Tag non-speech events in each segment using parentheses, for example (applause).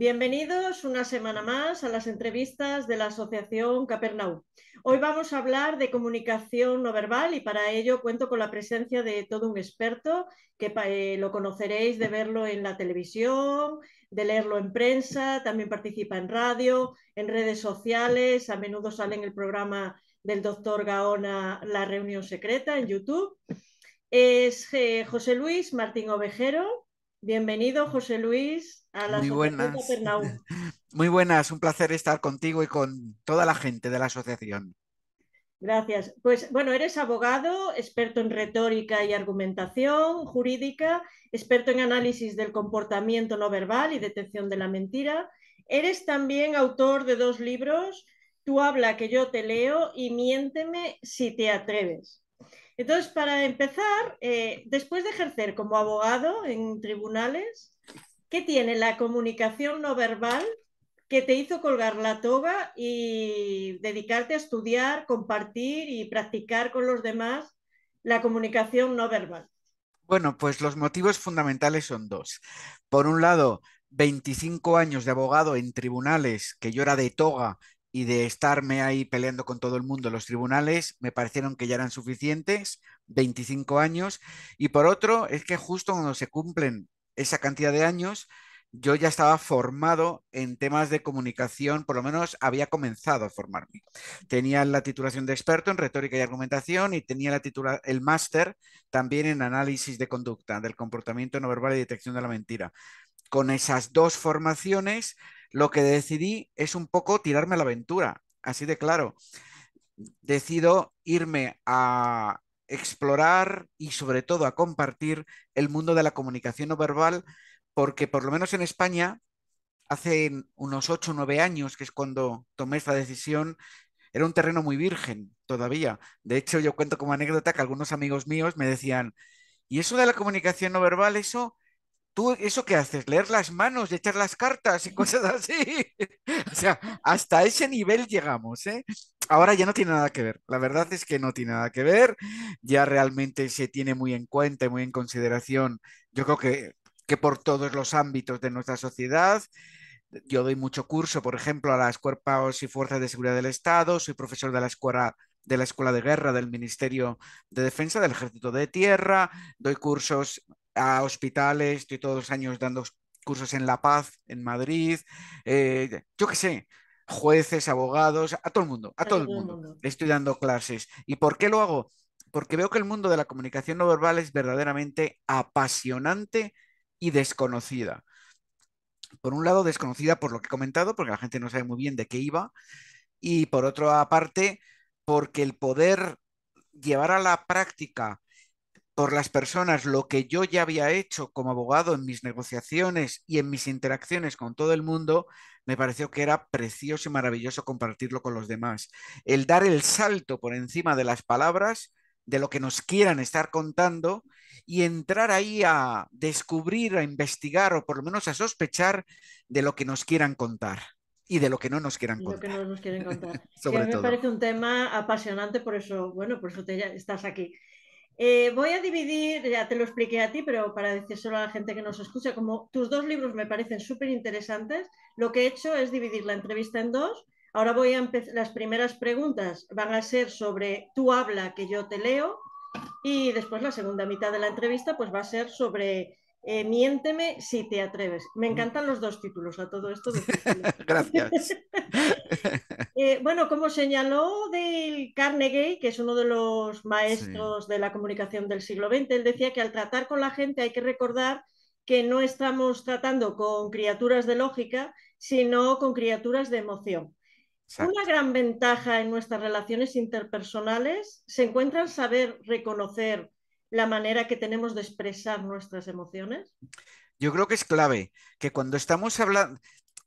Bienvenidos una semana más a las entrevistas de la Asociación Capernaú. Hoy vamos a hablar de comunicación no verbal y para ello cuento con la presencia de todo un experto que eh, lo conoceréis de verlo en la televisión, de leerlo en prensa, también participa en radio, en redes sociales, a menudo sale en el programa del doctor Gaona La Reunión Secreta en YouTube. Es eh, José Luis Martín Ovejero, Bienvenido, José Luis, a la Muy buenas. (laughs) Muy buenas, un placer estar contigo y con toda la gente de la asociación. Gracias. Pues bueno, eres abogado, experto en retórica y argumentación jurídica, experto en análisis del comportamiento no verbal y detección de la mentira. Eres también autor de dos libros, Tú habla que yo te leo y Miénteme si te atreves. Entonces, para empezar, eh, después de ejercer como abogado en tribunales, ¿qué tiene la comunicación no verbal que te hizo colgar la toga y dedicarte a estudiar, compartir y practicar con los demás la comunicación no verbal? Bueno, pues los motivos fundamentales son dos. Por un lado, 25 años de abogado en tribunales, que yo era de toga y de estarme ahí peleando con todo el mundo en los tribunales, me parecieron que ya eran suficientes, 25 años, y por otro, es que justo cuando se cumplen esa cantidad de años, yo ya estaba formado en temas de comunicación, por lo menos había comenzado a formarme. Tenía la titulación de experto en retórica y argumentación y tenía la el máster también en análisis de conducta, del comportamiento no verbal y detección de la mentira. Con esas dos formaciones, lo que decidí es un poco tirarme a la aventura, así de claro. Decido irme a explorar y sobre todo a compartir el mundo de la comunicación no verbal, porque por lo menos en España, hace unos 8 o 9 años, que es cuando tomé esta decisión, era un terreno muy virgen todavía. De hecho, yo cuento como anécdota que algunos amigos míos me decían, ¿y eso de la comunicación no verbal, eso tú eso que haces, leer las manos, echar las cartas y cosas así. (laughs) o sea, hasta ese nivel llegamos, ¿eh? Ahora ya no tiene nada que ver. La verdad es que no tiene nada que ver. Ya realmente se tiene muy en cuenta y muy en consideración. Yo creo que, que por todos los ámbitos de nuestra sociedad. Yo doy mucho curso, por ejemplo, a las cuerpos y fuerzas de seguridad del Estado. Soy profesor de la escuela de la Escuela de Guerra del Ministerio de Defensa del Ejército de Tierra, doy cursos a hospitales, estoy todos los años dando cursos en La Paz, en Madrid, eh, yo qué sé, jueces, abogados, a todo el mundo, a, todo, el mundo. mundo. Estoy dando clases. ¿Y por qué lo hago? Porque veo que el mundo de la comunicación no verbal es verdaderamente apasionante y desconocida. Por un lado, desconocida por lo que he comentado, porque la gente no sabe muy bien de qué iba. Y por otra parte, porque el poder llevar a la práctica por las personas lo que yo ya había hecho como abogado en mis negociaciones y en mis interacciones con todo el mundo, me pareció que era precioso y maravilloso compartirlo con los demás. El dar el salto por encima de las palabras, de lo que nos quieran estar contando y entrar ahí a descubrir, a investigar o por lo menos a sospechar de lo que nos quieran contar y de lo que no nos quieran contar. quieren contar. (laughs) me parece un tema apasionante, por eso, bueno, por eso te, estás aquí. Eh, voy a dividir, ya te lo expliqué a ti, pero para decir solo a la gente que nos escucha, como tus dos libros me parecen súper interesantes, lo que he hecho es dividir la entrevista en dos. Ahora voy a empezar, las primeras preguntas van a ser sobre tu habla que yo te leo y después la segunda mitad de la entrevista pues va a ser sobre eh, miénteme si te atreves. Me mm. encantan los dos títulos a todo esto. (laughs) Gracias. (laughs) Eh, bueno, como señaló del Carnegie, que es uno de los maestros de la comunicación del siglo XX, él decía que al tratar con la gente hay que recordar que no estamos tratando con criaturas de lógica, sino con criaturas de emoción. Una gran ventaja en nuestras relaciones interpersonales se encuentra en saber reconocer la manera que tenemos de expresar nuestras emociones? Yo creo que es clave que cuando estamos hablando,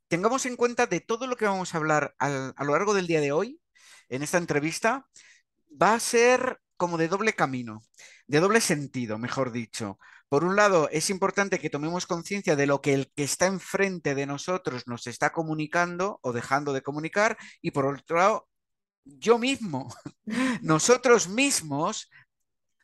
tengamos en cuenta de todo lo que vamos a hablar a lo largo del día de hoy, en esta entrevista, va a ser como de doble camino, de doble sentido, mejor dicho. Por un lado, es importante que tomemos conciencia de lo que el que está enfrente de nosotros nos está comunicando o dejando de comunicar, y por otro lado, yo mismo, (laughs) nosotros mismos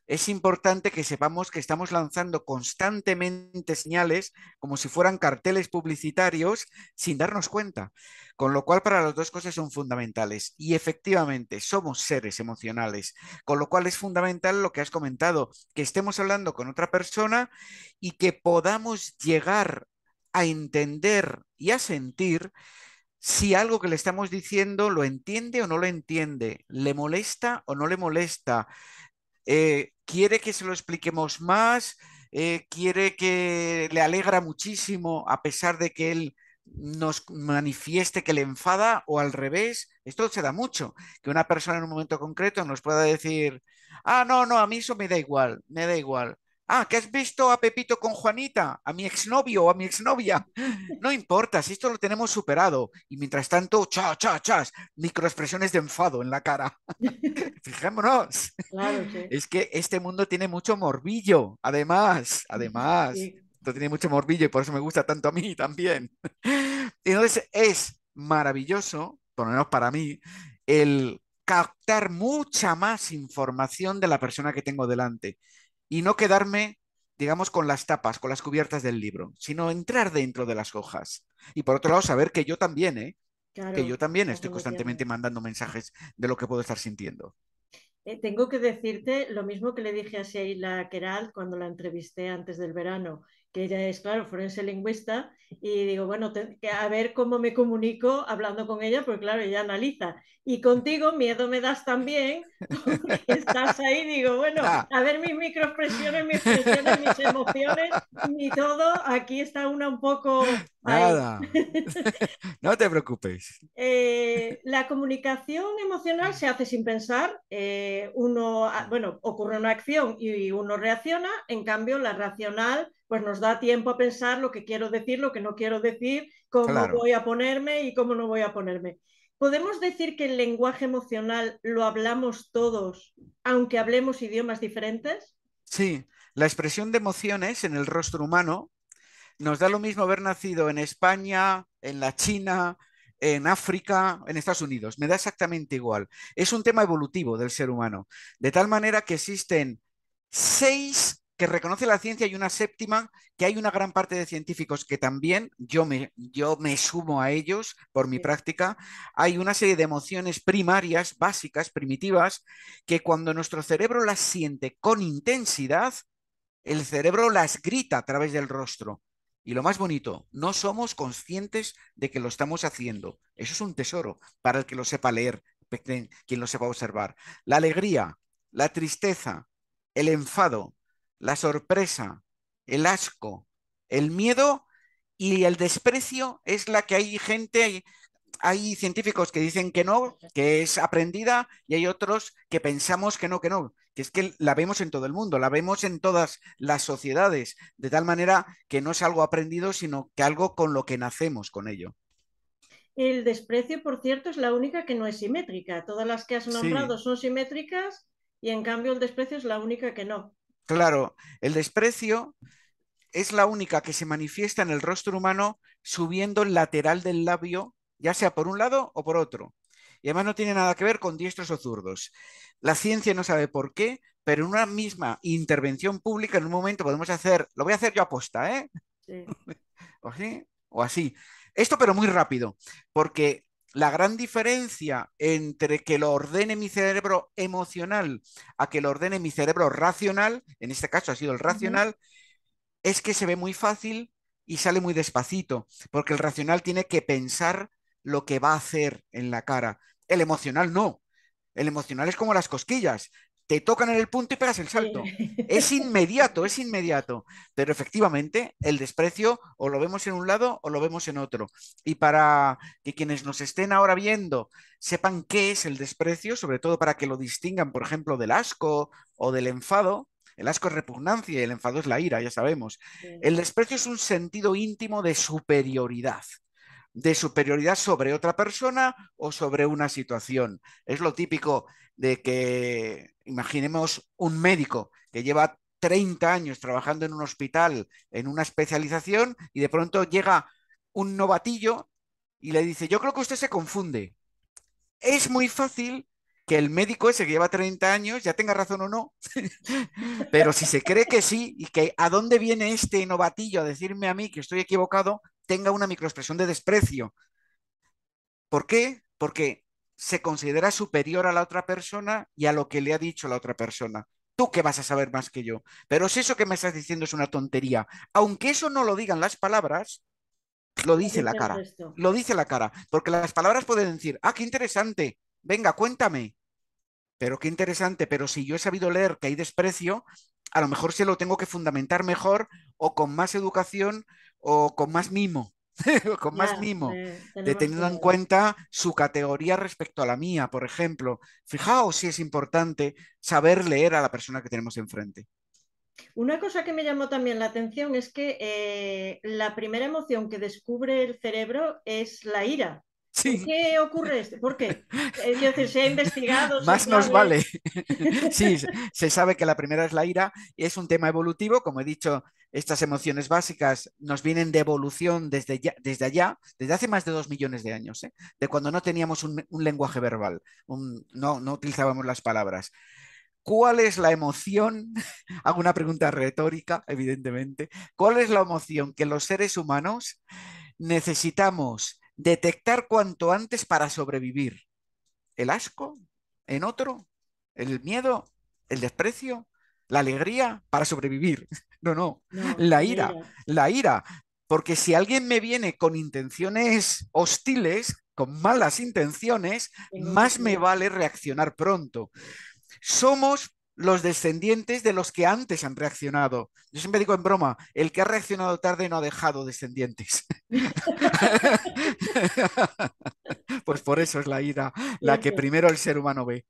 es importante que sepamos que estamos lanzando constantemente señales como si fueran carteles publicitarios sin darnos cuenta, con lo cual para las dos cosas son fundamentales. Y efectivamente, somos seres emocionales, con lo cual es fundamental lo que has comentado, que estemos hablando con otra persona y que podamos llegar a entender y a sentir si algo que le estamos diciendo lo entiende o no lo entiende, le molesta o no le molesta, eh, ¿Quiere que se lo expliquemos más? Eh, ¿Quiere que le alegra muchísimo a pesar de que él nos manifieste que le enfada o al revés? Esto se da mucho, que una persona en un momento concreto nos pueda decir, ah, no, no, a mí eso me da igual, me da igual. Ah, que has visto a Pepito con Juanita, a mi exnovio o a mi exnovia. (laughs) No importa, si esto lo tenemos superado. Y mientras tanto, cha, cha, chas, microexpresiones de enfado en la cara. (laughs) Fijémonos. Es que este mundo tiene mucho morbillo, además, además. Esto tiene mucho morbillo y por eso me gusta tanto a mí (laughs) también. Entonces es maravilloso, por lo menos para mí, el captar mucha más información de la persona que tengo delante y no quedarme, digamos, con las tapas, con las cubiertas del libro, sino entrar dentro de las hojas. Y por otro lado, saber que yo también, ¿eh? que yo también estoy constantemente mandando mensajes de lo que puedo estar sintiendo. Eh, tengo que decirte lo mismo que le dije a Sheila Queral cuando la entrevisté antes del verano que ella es, claro, forense lingüista, y digo, bueno, a ver cómo me comunico hablando con ella, porque claro, ella analiza. Y contigo miedo me das también, (laughs) estás ahí, digo, bueno, ah. a ver mis microexpresiones, mis expresiones, mis emociones, y todo, aquí está una un poco... Nada, (laughs) no te preocupes. Eh, la comunicación emocional se hace sin pensar, eh, uno, ah, bueno, ocurre una acción y uno reacciona, en cambio la racional pues nos da tiempo a pensar lo que quiero decir, lo que no quiero decir, cómo voy a ponerme y cómo no voy a ponerme. ¿Podemos decir que el lenguaje emocional lo hablamos todos, aunque hablemos idiomas diferentes? Sí, la expresión de emociones en el rostro humano nos da lo mismo haber nacido en España, en la China, en África, en Estados Unidos. Me da exactamente igual. Es un tema evolutivo del ser humano. De tal manera que existen seis que reconoce la ciencia y una séptima que hay una gran parte de científicos que también, yo me, yo me sumo a ellos por mi práctica, hay una serie de emociones primarias, básicas, primitivas, que cuando nuestro cerebro las siente con intensidad, el cerebro las grita a través del rostro. Y lo más bonito, no somos conscientes de que lo estamos haciendo. Eso es un tesoro para el que lo sepa leer, quien lo sepa observar. La alegría, la tristeza, el enfado, la sorpresa, el asco, el miedo y el desprecio es la que hay gente, hay científicos que dicen que no, que es aprendida y hay otros que pensamos que no, que no, que es que la vemos en todo el mundo, la vemos en todas las sociedades, de tal manera que no es algo aprendido, sino que algo con lo que nacemos con ello. El desprecio, por cierto, es la única que no es simétrica. Todas las que has nombrado son simétricas y en cambio el desprecio es la única que no. Claro, el desprecio es la única que se manifiesta en el rostro humano subiendo el lateral del labio, ya sea por un lado o por otro. Y además no tiene nada que ver con diestros o zurdos. La ciencia no sabe por qué, pero en una misma intervención pública, en un momento podemos hacer, lo voy a hacer yo aposta, ¿eh? Sí. (laughs) o así, o así. Esto pero muy rápido, porque la gran diferencia entre que lo ordene mi cerebro emocional a que lo ordene mi cerebro racional, en este caso ha sido el racional, es que se ve muy fácil y sale muy despacito, porque el racional tiene que pensar lo que va a hacer en la cara. El emocional no. El emocional es como las cosquillas te tocan en el punto y pegas el salto. (laughs) Es inmediato, es inmediato. Pero efectivamente, el desprecio o lo vemos en un lado o lo vemos en otro. Y para que quienes nos estén ahora viendo sepan qué es el desprecio, sobre todo para que lo distingan, por ejemplo, del asco o del enfado. El asco es repugnancia y el enfado es la ira, ya sabemos. El desprecio es un sentido íntimo de superioridad de superioridad sobre otra persona o sobre una situación. Es lo típico de que, imaginemos un médico que lleva 30 años trabajando en un hospital, en una especialización, y de pronto llega un novatillo y le dice, yo creo que usted se confunde. Es muy fácil que el médico ese que lleva 30 años ya tenga razón o no, (laughs) pero si se cree que sí y que a dónde viene este novatillo a decirme a mí que estoy equivocado, tenga una microexpresión de desprecio. ¿Por qué? Porque se considera superior a la otra persona y a lo que le ha dicho la otra persona. Tú que vas a saber más que yo. Pero si eso que me estás diciendo es una tontería, aunque eso no lo digan las palabras, lo dice la cara. Lo dice la cara. Porque las palabras pueden decir, ah, qué interesante, venga, cuéntame. Pero qué interesante, pero si yo he sabido leer que hay desprecio, a lo mejor se lo tengo que fundamentar mejor o con más educación o con más mimo, (laughs) con más mimo, eh, teniendo en cuenta su categoría respecto a la mía, por ejemplo. Fijaos si es importante saber leer a la persona que tenemos enfrente. Una cosa que me llamó también la atención es que eh, la primera emoción que descubre el cerebro es la ira qué ocurre ¿Por qué? Yo se ha (laughs) investigado. Más nos vale. (laughs) sí, se sabe que la primera es la ira. y Es un tema evolutivo, como he dicho, estas emociones básicas nos vienen de evolución desde, desde allá, desde hace más de dos millones de años, ¿eh? de cuando no teníamos un, lenguaje verbal, no, no utilizábamos las palabras. ¿Cuál es la emoción? (laughs) Hago una pregunta retórica, evidentemente. ¿Cuál es la emoción que los seres humanos necesitamos detectar cuanto antes para sobrevivir. El asco en otro, el miedo, el desprecio, la alegría para sobrevivir. (laughs) No, no, la ira, la ira. Porque si alguien me viene con intenciones hostiles, con malas intenciones, más me vale reaccionar pronto. Somos los descendientes de los que antes han reaccionado. Yo siempre digo en broma, el que ha reaccionado tarde no ha dejado descendientes. (laughs) pues por eso es la ida, la que primero el ser humano ve.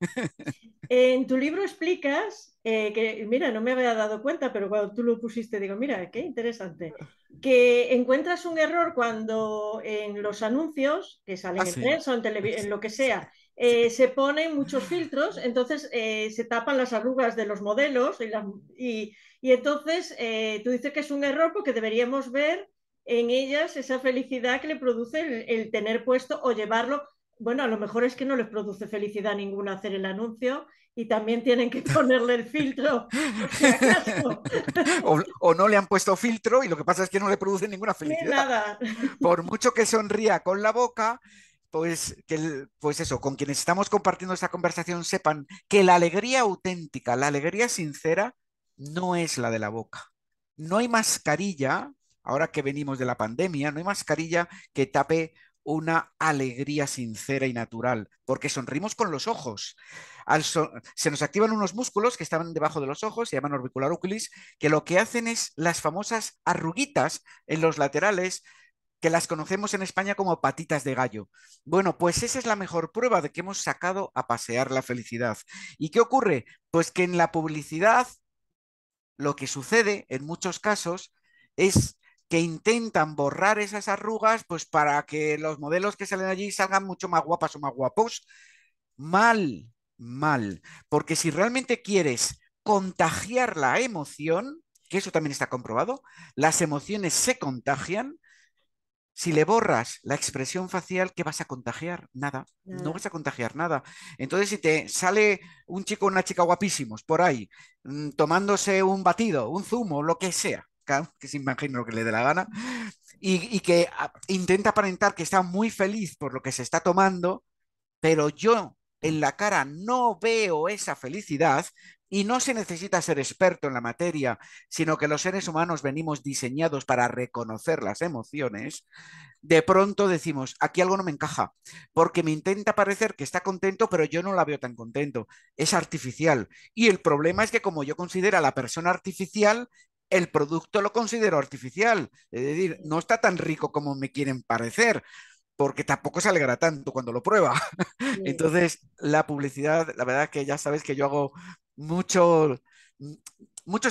en tu libro explicas, eh, que mira, no me había dado cuenta, pero cuando tú lo pusiste, digo, mira, qué interesante, que encuentras un error cuando en los anuncios que salen ah, en prensa, en lo que sea, eh, se ponen muchos filtros, entonces eh, se tapan las arrugas de los modelos y, entonces eh, tú dices que es un error porque deberíamos ver en ellas esa felicidad que le produce el, tener puesto o llevarlo. Bueno, a lo mejor es que no les produce felicidad ninguna hacer el anuncio y también tienen que (laughs) ponerle el filtro. o, no le han puesto filtro y lo que pasa es que no le produce ninguna felicidad. Nada. Por mucho que sonría con la boca, pues, que pues eso, con quienes estamos compartiendo esta conversación sepan que la alegría auténtica, la alegría sincera, no es la de la boca. No hay mascarilla, ahora que venimos de la pandemia, no hay mascarilla que tape una alegría sincera y natural, porque sonrimos con los ojos. se nos activan unos músculos que estaban debajo de los ojos, se llaman orbicular oculis, que lo que hacen es las famosas arruguitas en los laterales que las conocemos en España como patitas de gallo. Bueno, pues esa es la mejor prueba de que hemos sacado a pasear la felicidad. ¿Y qué ocurre? Pues que en la publicidad lo que sucede en muchos casos es que intentan borrar esas arrugas pues para que los modelos que salen allí salgan mucho más guapas o más guapos. Mal, mal, porque si realmente quieres contagiar la emoción, que eso también está comprobado, las emociones se contagian, si le borras la expresión facial, ¿qué vas a contagiar? Nada, no vas a contagiar nada. Entonces, si te sale un chico o una chica guapísimos por ahí, mm, tomándose un batido, un zumo, lo que sea, que se imagina lo que le dé la gana, y, que ah, intenta aparentar que está muy feliz por lo que se está tomando, pero yo en la cara no veo esa felicidad, y no se necesita ser experto en la materia, sino que los seres humanos venimos diseñados para reconocer las emociones, de pronto decimos, aquí algo no me encaja, porque me intenta parecer que está contento, pero yo no la veo tan contento. Es artificial. Y el problema es que como yo considero a la persona artificial, el producto lo considero artificial. Es decir, no está tan rico como me quieren parecer porque tampoco se alegra tanto cuando lo prueba. (laughs) Entonces, la publicidad, la verdad que ya sabes que yo hago muchos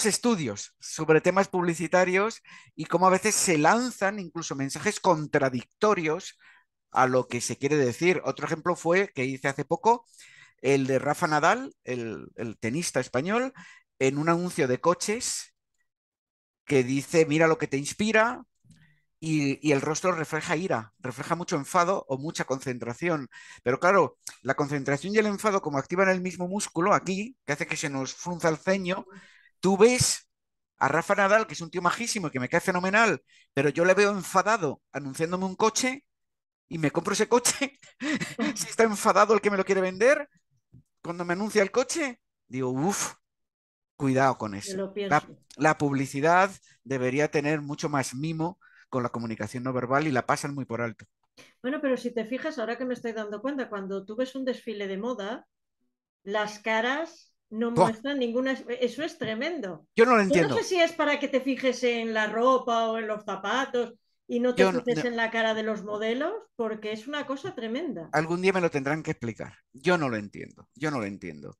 estudios sobre temas publicitarios y cómo a veces se lanzan incluso mensajes contradictorios a lo que se quiere decir. Otro ejemplo fue que hice hace poco el de Rafa Nadal, el, el tenista español, en un anuncio de coches que dice, mira lo que te inspira, y, el rostro refleja ira, refleja mucho enfado o mucha concentración. Pero claro, la concentración y el enfado, como activan el mismo músculo aquí, que hace que se nos frunza el ceño, tú ves a Rafa Nadal, que es un tío majísimo y que me cae fenomenal, pero yo le veo enfadado anunciándome un coche y me compro ese coche. (laughs) si está enfadado el que me lo quiere vender, cuando me anuncia el coche, digo, uff, cuidado con eso. la, publicidad debería tener mucho más mimo con la comunicación no verbal y la pasan muy por alto. Bueno, pero si te fijas, ahora que me estoy dando cuenta, cuando tú ves un desfile de moda, las caras no muestran ninguna. Eso es tremendo. Yo no lo entiendo. no sé si es para que te fijes en la ropa o en los zapatos y no te fijes en la cara de los modelos, porque es una cosa tremenda. Algún día me lo tendrán que explicar. Yo no lo entiendo. Yo no lo entiendo.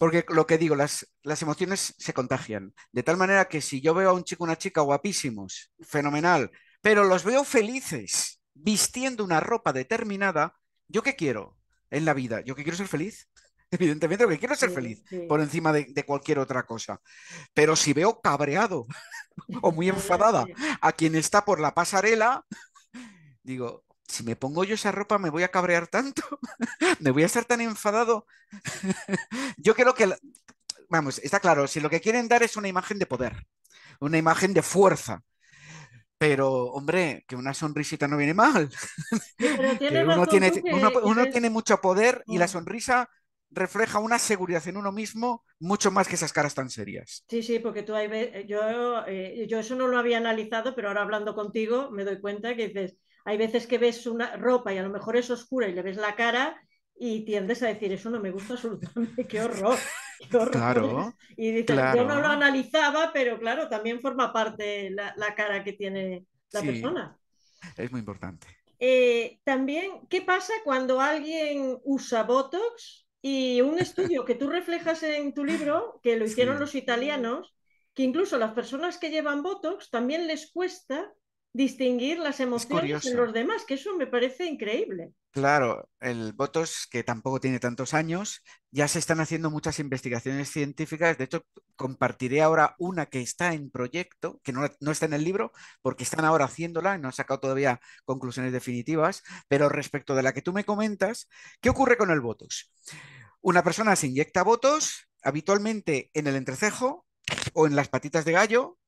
Porque lo que digo, las, las emociones se contagian. De tal manera que si yo veo a un chico, una chica guapísimos, fenomenal, pero los veo felices vistiendo una ropa determinada, ¿yo qué quiero en la vida? ¿Yo qué quiero ser feliz? (laughs) Evidentemente, lo que quiero ser feliz por encima de, de, cualquier otra cosa. Pero si veo cabreado (laughs) o muy (laughs) enfadada a quien está por la pasarela, digo, si me pongo yo esa ropa me voy a cabrear tanto, (laughs) me voy a estar tan enfadado. (laughs) yo creo que, vamos, está claro, si lo que quieren dar es una imagen de poder, una imagen de fuerza. Pero, hombre, que una sonrisita no viene mal. (laughs) uno, tiene, mucho poder y la oh. sonrisa refleja una seguridad en uno mismo mucho más que esas caras tan serias. Sí, sí, porque tú ahí ves, yo, eh, yo eso no lo había analizado, pero ahora hablando contigo me doy cuenta que dices, hay veces que ves una ropa y a lo mejor es oscura y le ves la cara y tiendes a decir, eso no me gusta absolutamente, qué horror. claro, y dices, yo no lo analizaba, pero claro, también forma parte la, la cara que tiene la sí, persona. Es muy importante. Eh, también, ¿qué pasa cuando alguien usa Botox? Y un estudio que tú reflejas en tu libro, que lo hicieron los italianos, que incluso las personas que llevan Botox también les cuesta distinguir las emociones de los demás, que eso me parece increíble. Claro, el Botox, que tampoco tiene tantos años, ya se están haciendo muchas investigaciones científicas. De hecho, compartiré ahora una que está en proyecto, que no, está en el libro, porque están ahora haciéndola y no han sacado todavía conclusiones definitivas. Pero respecto de la que tú me comentas, ¿qué ocurre con el Botox? Una persona se inyecta Botox habitualmente en el entrecejo o en las patitas de gallo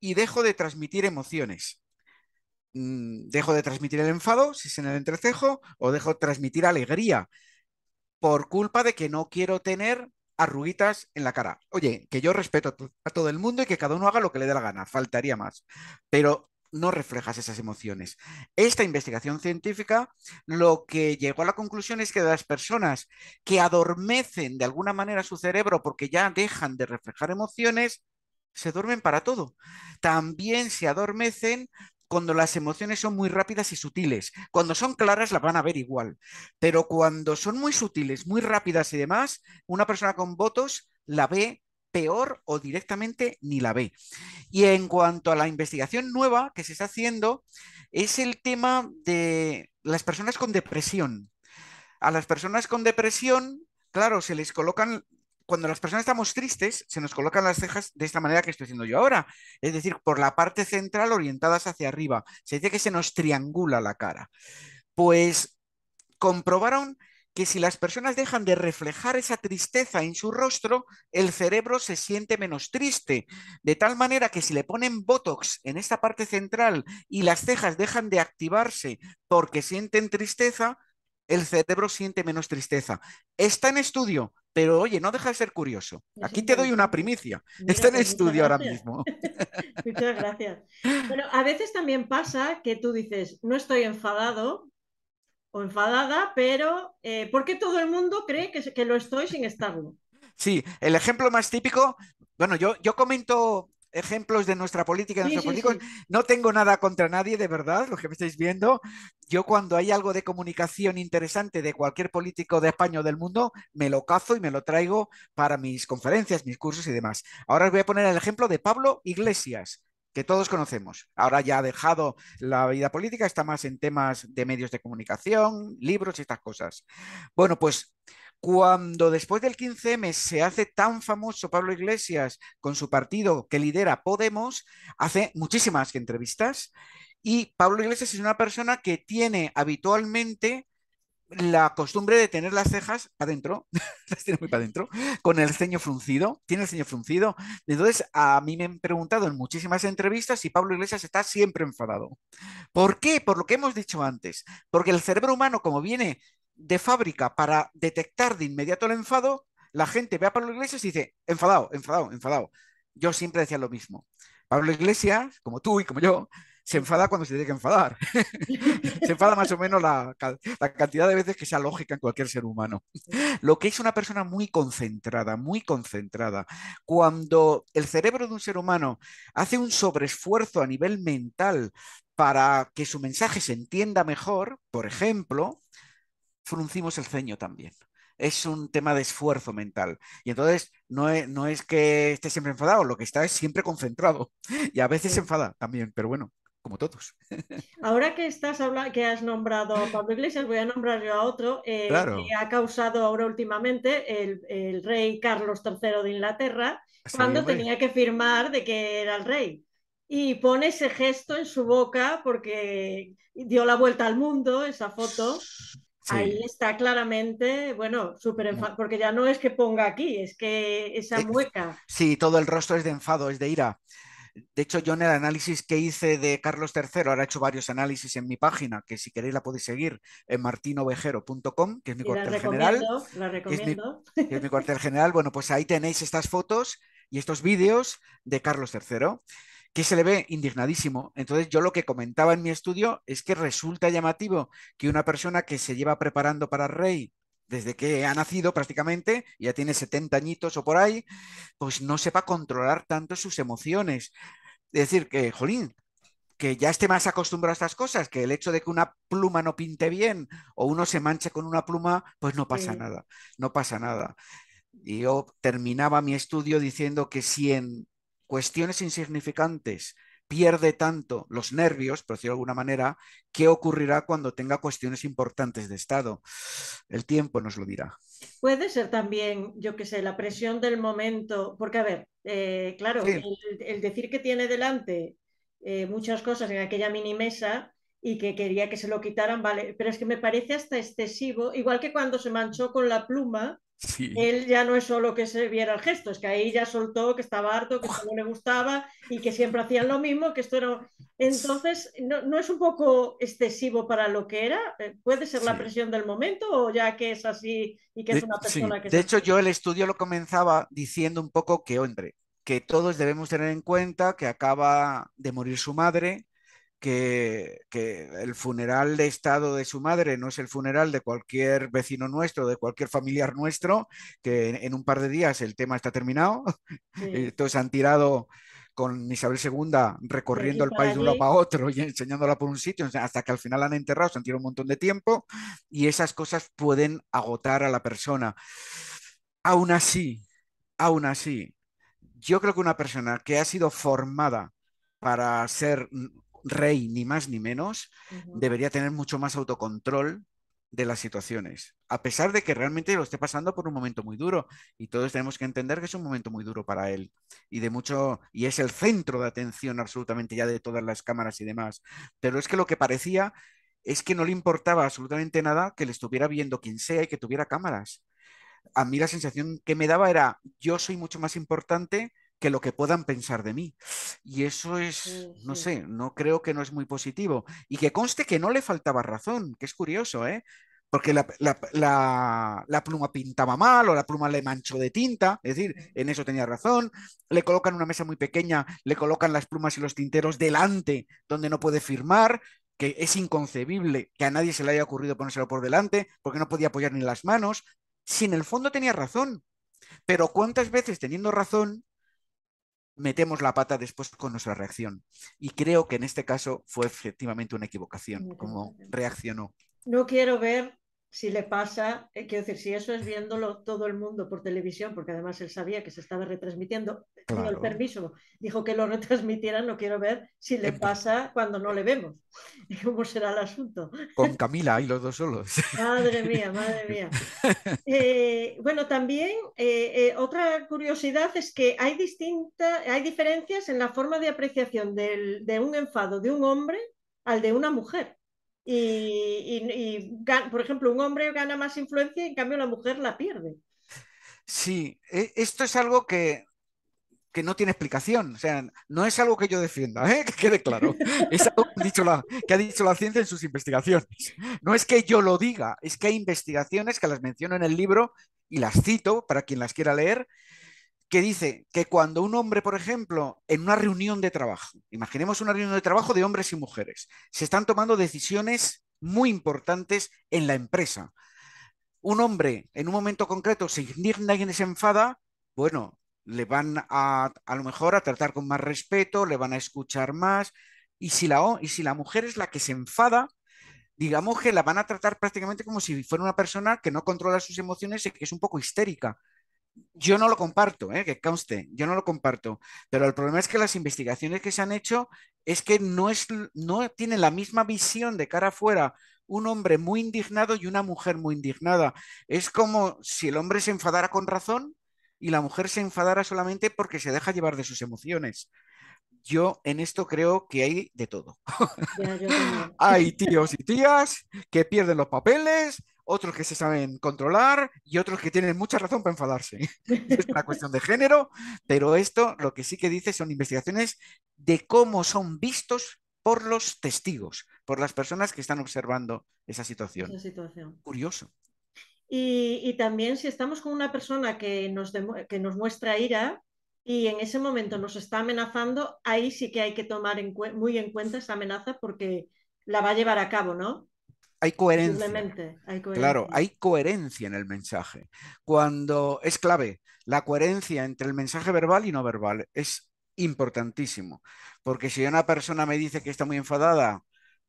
y dejo de transmitir emociones. Mm, dejo de transmitir el enfado, si es en el entrecejo, o dejo de transmitir alegría, por culpa de que no quiero tener arruguitas en la cara. Oye, que yo respeto a todo el mundo y que cada uno haga lo que le dé la gana, faltaría más. Pero no reflejas esas emociones. Esta investigación científica lo que llegó a la conclusión es que las personas que adormecen de alguna manera su cerebro porque ya dejan de reflejar emociones, se duermen para todo. También se adormecen cuando las emociones son muy rápidas y sutiles. Cuando son claras las van a ver igual, pero cuando son muy sutiles, muy rápidas y demás, una persona con votos la ve peor o directamente ni la ve. Y en cuanto a la investigación nueva que se está haciendo, es el tema de las personas con depresión. A las personas con depresión, claro, se les colocan cuando las personas estamos tristes, se nos colocan las cejas de esta manera que estoy haciendo yo ahora, es decir, por la parte central orientadas hacia arriba. Se dice que se nos triangula la cara. Pues comprobaron que si las personas dejan de reflejar esa tristeza en su rostro, el cerebro se siente menos triste. De tal manera que si le ponen Botox en esta parte central y las cejas dejan de activarse porque sienten tristeza, el cerebro siente menos tristeza. Está en estudio, pero oye, no deja de ser curioso. Aquí te doy una primicia. Está en pues, estudio ahora mismo. (laughs) muchas gracias. Bueno, a veces también pasa que tú dices, no estoy enfadado o enfadada, pero eh, ¿por qué todo el mundo cree que, que lo estoy sin estarlo? Sí, el ejemplo más típico, bueno, yo, yo comento ejemplos de nuestra política, de nuestros políticos. No tengo nada contra nadie, de verdad, los que me estáis viendo. Yo cuando hay algo de comunicación interesante de cualquier político de España o del mundo, me lo cazo y me lo traigo para mis conferencias, mis cursos y demás. Ahora os voy a poner el ejemplo de Pablo Iglesias que todos conocemos. Ahora ya ha dejado la vida política, está más en temas de medios de comunicación, libros y estas cosas. Bueno, pues cuando después del 15M se hace tan famoso Pablo Iglesias con su partido que lidera Podemos, hace muchísimas entrevistas y Pablo Iglesias es una persona que tiene habitualmente la costumbre de tener las cejas adentro, (laughs) las tiene muy para adentro, con el ceño fruncido, tiene el ceño fruncido. Entonces, a mí me han preguntado en muchísimas entrevistas si Pablo Iglesias está siempre enfadado. ¿Por qué? Por lo que hemos dicho antes. Porque el cerebro humano, como viene de fábrica para detectar de inmediato el enfado, la gente ve a Pablo Iglesias y dice, enfadado, enfadado, enfadado. Yo siempre decía lo mismo. Pablo Iglesias, como tú y como yo, se enfada cuando se tiene que enfadar. (laughs) se enfada más o menos la, la, cantidad de veces que sea lógica en cualquier ser humano. Lo que es una persona muy concentrada, muy concentrada. Cuando el cerebro de un ser humano hace un sobreesfuerzo a nivel mental para que su mensaje se entienda mejor, por ejemplo, fruncimos el ceño también. Es un tema de esfuerzo mental. Y entonces no es, no es que esté siempre enfadado, lo que está es siempre concentrado. (laughs) Y a veces enfada también, pero bueno, como todos. (laughs) Ahora que estás hablando, que has nombrado a Pablo Iglesias, voy a nombrar yo a otro eh, que ha causado ahora últimamente el, rey Carlos III de Inglaterra, cuando tenía que firmar de que era el rey. Y pone ese gesto en su boca porque dio la vuelta al mundo, esa foto, Ahí está claramente, bueno, súper enfadado, porque ya no es que ponga aquí, es que esa eh, mueca. Sí, todo el rostro es de enfado, es de ira. De hecho, yo en el análisis que hice de Carlos III, ahora he hecho varios análisis en mi página, que si queréis la podéis seguir en martinovejero.com, que es mi cuartel general. La recomiendo. es mi cuartel general. Bueno, pues ahí tenéis estas fotos y estos vídeos de Carlos III que se le ve indignadísimo. Entonces yo lo que comentaba en mi estudio es que resulta llamativo que una persona que se lleva preparando para rey desde que ha nacido prácticamente, ya tiene 70 añitos o por ahí, pues no sepa controlar tanto sus emociones. Es decir, que, jolín, que ya esté más acostumbrado a estas cosas, que el hecho de que una pluma no pinte bien o uno se manche con una pluma, pues no pasa nada, no pasa nada. Y yo terminaba mi estudio diciendo que si en cuestiones insignificantes, pierde tanto los nervios, por decirlo de alguna manera, ¿qué ocurrirá cuando tenga cuestiones importantes de Estado? El tiempo nos lo dirá. Puede ser también, yo qué sé, la presión del momento, porque a ver, eh, claro, el, decir que tiene delante eh, muchas cosas en aquella mini mesa y que quería que se lo quitaran, vale, pero es que me parece hasta excesivo, igual que cuando se manchó con la pluma él ya no es solo que se viera el gesto, es que ahí ya soltó que estaba harto, que no le gustaba y que siempre hacían lo mismo, que esto era... Entonces, ¿no, no es un poco excesivo para lo que era? Eh, ¿Puede ser la presión del momento o ya que es así y que es una persona que... De hecho, yo el estudio lo comenzaba diciendo un poco que, hombre, que todos debemos tener en cuenta que acaba de morir su madre, que, el funeral de estado de su madre no es el funeral de cualquier vecino nuestro, de cualquier familiar nuestro, que en, un par de días el tema está terminado. (laughs) Entonces han tirado con Isabel II recorriendo pues, el país de uno para otro y enseñándola por un sitio, hasta que al final han enterrado, se han tirado un montón de tiempo y esas cosas pueden agotar a la persona. Aún así, aún así, yo creo que una persona que ha sido formada para ser rey, ni más ni menos, debería tener mucho más autocontrol de las situaciones, a pesar de que realmente lo esté pasando por un momento muy duro y todos tenemos que entender que es un momento muy duro para él y de mucho y es el centro de atención absolutamente ya de todas las cámaras y demás, pero es que lo que parecía es que no le importaba absolutamente nada que le estuviera viendo quien sea y que tuviera cámaras. A mí la sensación que me daba era yo soy mucho más importante que lo que puedan pensar de mí. Y eso es, no sé, no creo que no es muy positivo. Y que conste que no le faltaba razón, que es curioso, ¿eh? Porque la, pluma pintaba mal o la pluma le manchó de tinta, es decir, en eso tenía razón. Le colocan una mesa muy pequeña, le colocan las plumas y los tinteros delante, donde no puede firmar, que es inconcebible que a nadie se le haya ocurrido ponérselo por delante, porque no podía apoyar ni las manos. Si en el fondo tenía razón, pero cuántas veces teniendo razón metemos la pata después con nuestra reacción. Y creo que en este caso fue efectivamente una equivocación, como reaccionó. No quiero ver si le pasa, eh, quiero decir, si eso es viéndolo todo el mundo por televisión, porque además él sabía que se estaba retransmitiendo, el permiso, dijo que lo retransmitieran, no quiero ver si le pasa cuando no le vemos. (laughs) cómo será el asunto? Con Camila y los dos solos. Madre mía, (laughs) madre mía. Eh, bueno, también eh, otra curiosidad es que hay, distinta, hay diferencias en la forma de apreciación de un enfado de un hombre al de una mujer y, por ejemplo, un hombre gana más influencia y en cambio la mujer la pierde. Sí, e, esto es algo que, no tiene explicación. O sea, no es algo que yo defienda, ¿eh? (laughs) que quede claro. Es algo dicho la, que ha, dicho la, ciencia en sus investigaciones. No es que yo lo diga, es que hay investigaciones que las menciono en el libro y las cito para quien las quiera leer, que dice que cuando un hombre, por ejemplo, en una reunión de trabajo, imaginemos una reunión de trabajo de hombres y mujeres, se están tomando decisiones muy importantes en la empresa. Un hombre en un momento concreto se indigna y se enfada, bueno, le van a a lo mejor a tratar con más respeto, le van a escuchar más, y si la, y si la mujer es la que se enfada, digamos que la van a tratar prácticamente como si fuera una persona que no controla sus emociones y que es un poco histérica. Yo no lo comparto, eh, que conste, yo no lo comparto, pero el problema es que las investigaciones que se han hecho es que no, no tienen la misma visión de cara afuera un hombre muy indignado y una mujer muy indignada. Es como si el hombre se enfadara con razón y la mujer se enfadara solamente porque se deja llevar de sus emociones. Yo en esto creo que hay de todo. (laughs) hay tíos y tías que pierden los papeles, otros que se saben controlar y otros que tienen mucha razón para enfadarse. (laughs) es una cuestión de género, pero esto lo que sí que dice son investigaciones de cómo son vistos por los testigos, por las personas que están observando esa situación. situación. Curioso. Y, también si estamos con una persona que nos, que nos muestra ira, y en ese momento nos está amenazando, ahí sí que hay que tomar muy en cuenta esa amenaza porque la va a llevar a cabo, ¿no? hay coherencia. Claro, hay coherencia en el mensaje. Cuando es clave, la coherencia entre el mensaje verbal y no verbal es importantísimo. Porque si una persona me dice que está muy enfadada,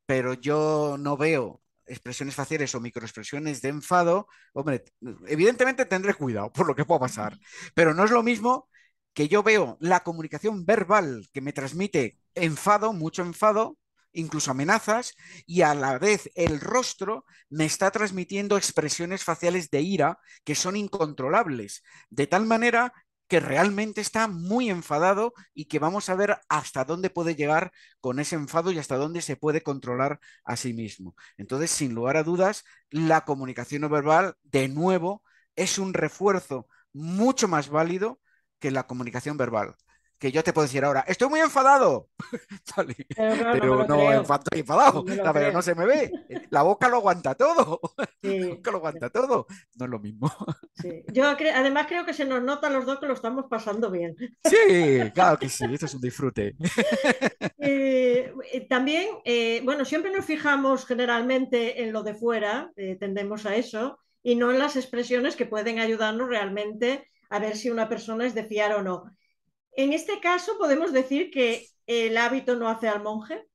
pero yo no veo expresiones faciales o microexpresiones de enfado, hombre, evidentemente tendré cuidado por lo que pueda pasar. Pero no es lo mismo que yo veo la comunicación verbal que me transmite enfado, mucho enfado, incluso amenazas, y a la vez el rostro me está transmitiendo expresiones faciales de ira que son incontrolables, de tal manera que realmente está muy enfadado y que vamos a ver hasta dónde puede llegar con ese enfado y hasta dónde se puede controlar a sí mismo. Entonces, sin lugar a dudas, la comunicación no verbal, de nuevo, es un refuerzo mucho más válido que la comunicación verbal que yo te puedo decir ahora, estoy muy enfadado. (laughs) Pero no, enfadado, no no se me ve. La boca lo aguanta todo. (laughs) La boca lo aguanta todo. No es lo mismo. Yo además creo que se nos nota a los dos que lo estamos pasando bien. Sí, claro que sí, esto es un disfrute. (laughs) Eh, también, eh, bueno, siempre nos fijamos generalmente en lo de fuera, eh, tendemos a eso, y no en las expresiones que pueden ayudarnos realmente a ver si una persona es de fiar o no. En este caso podemos decir que el hábito no hace al monje.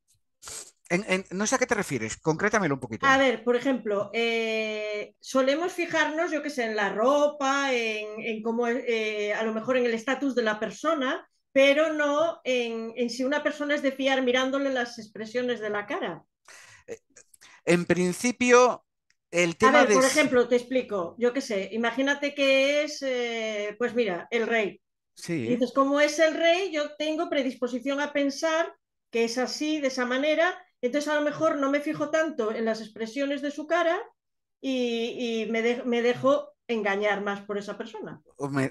no sé a qué te refieres, concrétamelo un poquito. A ver, por ejemplo, eh, solemos fijarnos, yo qué sé, en la ropa, en, cómo, eh, a lo mejor en el estatus de la persona, pero no en, si una persona es de fiar mirándole las expresiones de la cara. Eh, en principio, el tema a ver, Por ejemplo, te explico, yo qué sé, imagínate que es, pues mira, el rey. Sí. como es el rey, yo tengo predisposición a pensar que es así, de esa manera, entonces a lo mejor no me fijo tanto en las expresiones de su cara y, me, dejo engañar más por esa persona.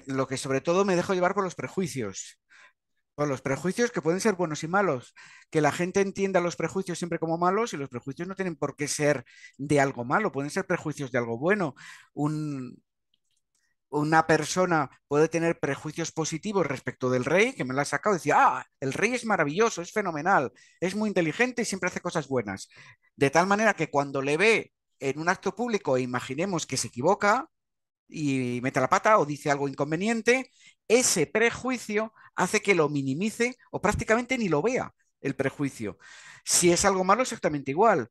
lo que sobre todo me dejo llevar por los prejuicios. Por los prejuicios que pueden ser buenos y malos. Que la gente entienda los prejuicios siempre como malos y los prejuicios no tienen por qué ser de algo malo, pueden ser prejuicios de algo bueno. Un, una persona puede tener prejuicios positivos respecto del rey, que me lo ha sacado, y decía, ah, el rey es maravilloso, es fenomenal, es muy inteligente y siempre hace cosas buenas. De tal manera que cuando le ve en un acto público, e imaginemos que se equivoca y mete la pata o dice algo inconveniente, ese prejuicio hace que lo minimice o prácticamente ni lo vea el prejuicio. Si es algo malo, exactamente igual.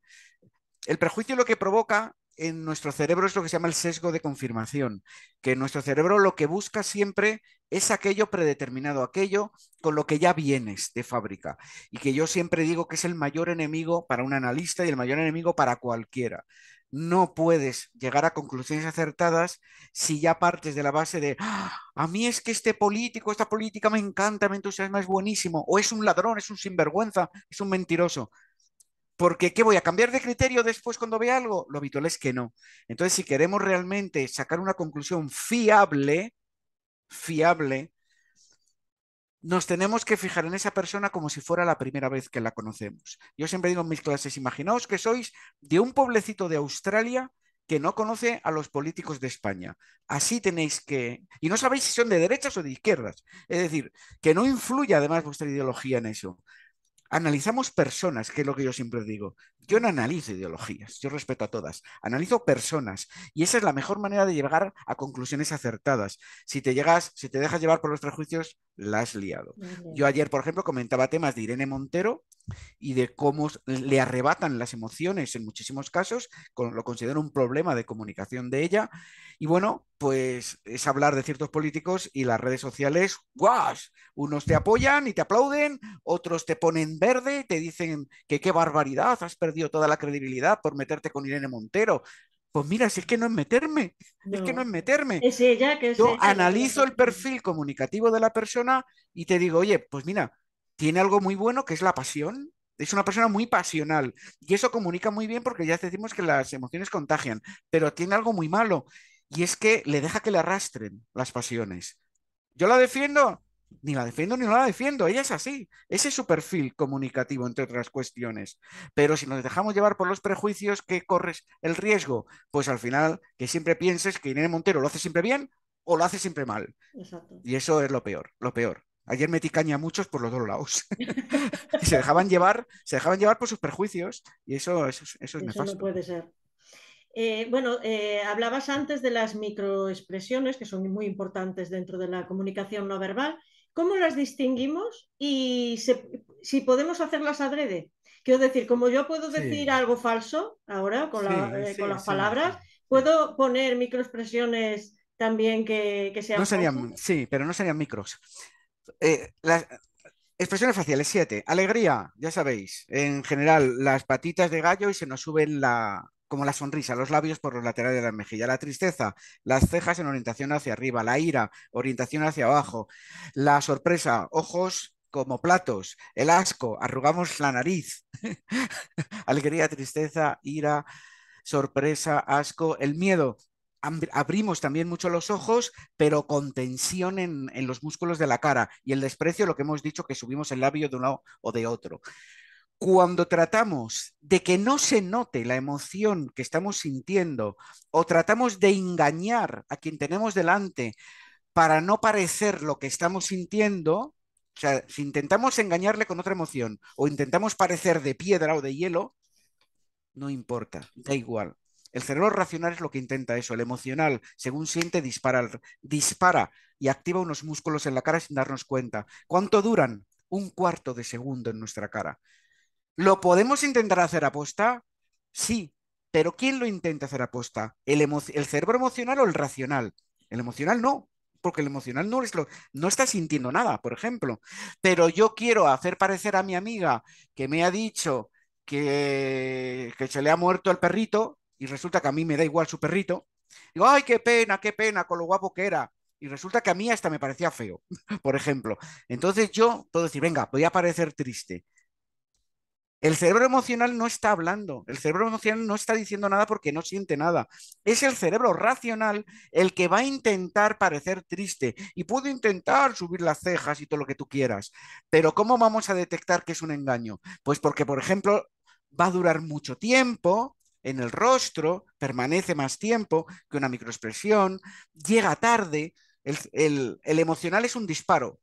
El prejuicio lo que provoca en nuestro cerebro es lo que se llama el sesgo de confirmación, que nuestro cerebro lo que busca siempre es aquello predeterminado, aquello con lo que ya vienes de fábrica, y que yo siempre digo que es el mayor enemigo para un analista y el mayor enemigo para cualquiera. No puedes llegar a conclusiones acertadas si ya partes de la base de, ¡Ah! a mí es que este político, esta política me encanta, me entusiasma, es buenísimo, o es un ladrón, es un sinvergüenza, es un mentiroso. Porque, ¿qué voy a cambiar de criterio después cuando vea algo? Lo habitual es que no. Entonces, si queremos realmente sacar una conclusión fiable, fiable, nos tenemos que fijar en esa persona como si fuera la primera vez que la conocemos. Yo siempre digo en mis clases, imaginaos que sois de un pueblecito de Australia que no conoce a los políticos de España. Así tenéis que... Y no sabéis si son de derechas o de izquierdas. Es decir, que no influya además vuestra ideología en eso analizamos personas, que es lo que yo siempre digo. Yo no analizo ideologías, yo respeto a todas, analizo personas y esa es la mejor manera de llegar a conclusiones acertadas. Si te llegas, si te dejas llevar por los prejuicios, la has liado. Yo ayer, por ejemplo, comentaba temas de Irene Montero y de cómo le arrebatan las emociones en muchísimos casos, lo considero un problema de comunicación de ella. Y bueno, pues es hablar de ciertos políticos y las redes sociales, ¡guau! Unos te apoyan y te aplauden, otros te ponen verde, te dicen que qué barbaridad, has perdido dio toda la credibilidad por meterte con Irene Montero. Pues mira, si es que no es meterme, es que no es meterme. Es ella que Yo analizo el perfil comunicativo de la persona y te digo, oye, pues mira, tiene algo muy bueno que es la pasión, es una persona muy pasional y eso comunica muy bien porque ya decimos que las emociones contagian, pero tiene algo muy malo y es que le deja que le arrastren las pasiones. Yo la defiendo, ni la defiendo ni no la defiendo, ella es así, ese es su perfil comunicativo, entre otras cuestiones. Pero si nos dejamos llevar por los prejuicios, ¿qué corres el riesgo? Pues al final, que siempre pienses que Irene Montero lo hace siempre bien o lo hace siempre mal. Y eso es lo peor, lo peor. Ayer metí caña a muchos por los dos lados. (laughs) (laughs) se dejaban llevar, se dejaban llevar por sus prejuicios y eso, eso, eso es eso no puede ser. Eh, bueno, eh, hablabas antes de las microexpresiones, que son muy importantes dentro de la comunicación no verbal, ¿Cómo las distinguimos y si podemos hacerlas adrede? Quiero decir, como yo puedo decir algo falso ahora con, eh, las palabras, puedo poner microexpresiones también que, sean. No serían, sí, pero no serían micros. Eh, las expresiones faciales, siete. Alegría, ya sabéis, en general las patitas de gallo y se nos suben la, como la sonrisa, los labios por los laterales de la mejilla, la tristeza, las cejas en orientación hacia arriba, la ira, orientación hacia abajo, la sorpresa, ojos como platos, el asco, arrugamos la nariz, (laughs) alegría, tristeza, ira, sorpresa, asco, el miedo, abrimos también mucho los ojos, pero con tensión en, los músculos de la cara y el desprecio, lo que hemos dicho, que subimos el labio de uno o de otro cuando tratamos de que no se note la emoción que estamos sintiendo o tratamos de engañar a quien tenemos delante para no parecer lo que estamos sintiendo, o sea, si intentamos engañarle con otra emoción o intentamos parecer de piedra o de hielo, no importa, da igual. El cerebro racional es lo que intenta eso, el emocional, según siente, dispara, dispara y activa unos músculos en la cara sin darnos cuenta. ¿Cuánto duran? Un cuarto de segundo en nuestra cara. ¿Lo podemos intentar hacer aposta? Sí, pero ¿quién lo intenta hacer aposta? ¿El, ¿El, cerebro emocional o el racional? El emocional no, porque el emocional no, es lo no está sintiendo nada, por ejemplo. Pero yo quiero hacer parecer a mi amiga que me ha dicho que, que se le ha muerto el perrito y resulta que a mí me da igual su perrito. Digo, ay, qué pena, qué pena, con lo guapo que era y resulta que a mí hasta me parecía feo, (laughs) por ejemplo. Entonces yo puedo decir, venga, voy a parecer triste. El cerebro emocional no está hablando, el cerebro emocional no está diciendo nada porque no siente nada. Es el cerebro racional el que va a intentar parecer triste y puede intentar subir las cejas y todo lo que tú quieras. Pero ¿cómo vamos a detectar que es un engaño? Pues porque, por ejemplo, va a durar mucho tiempo en el rostro, permanece más tiempo que una microexpresión, llega tarde. El, emocional es un disparo,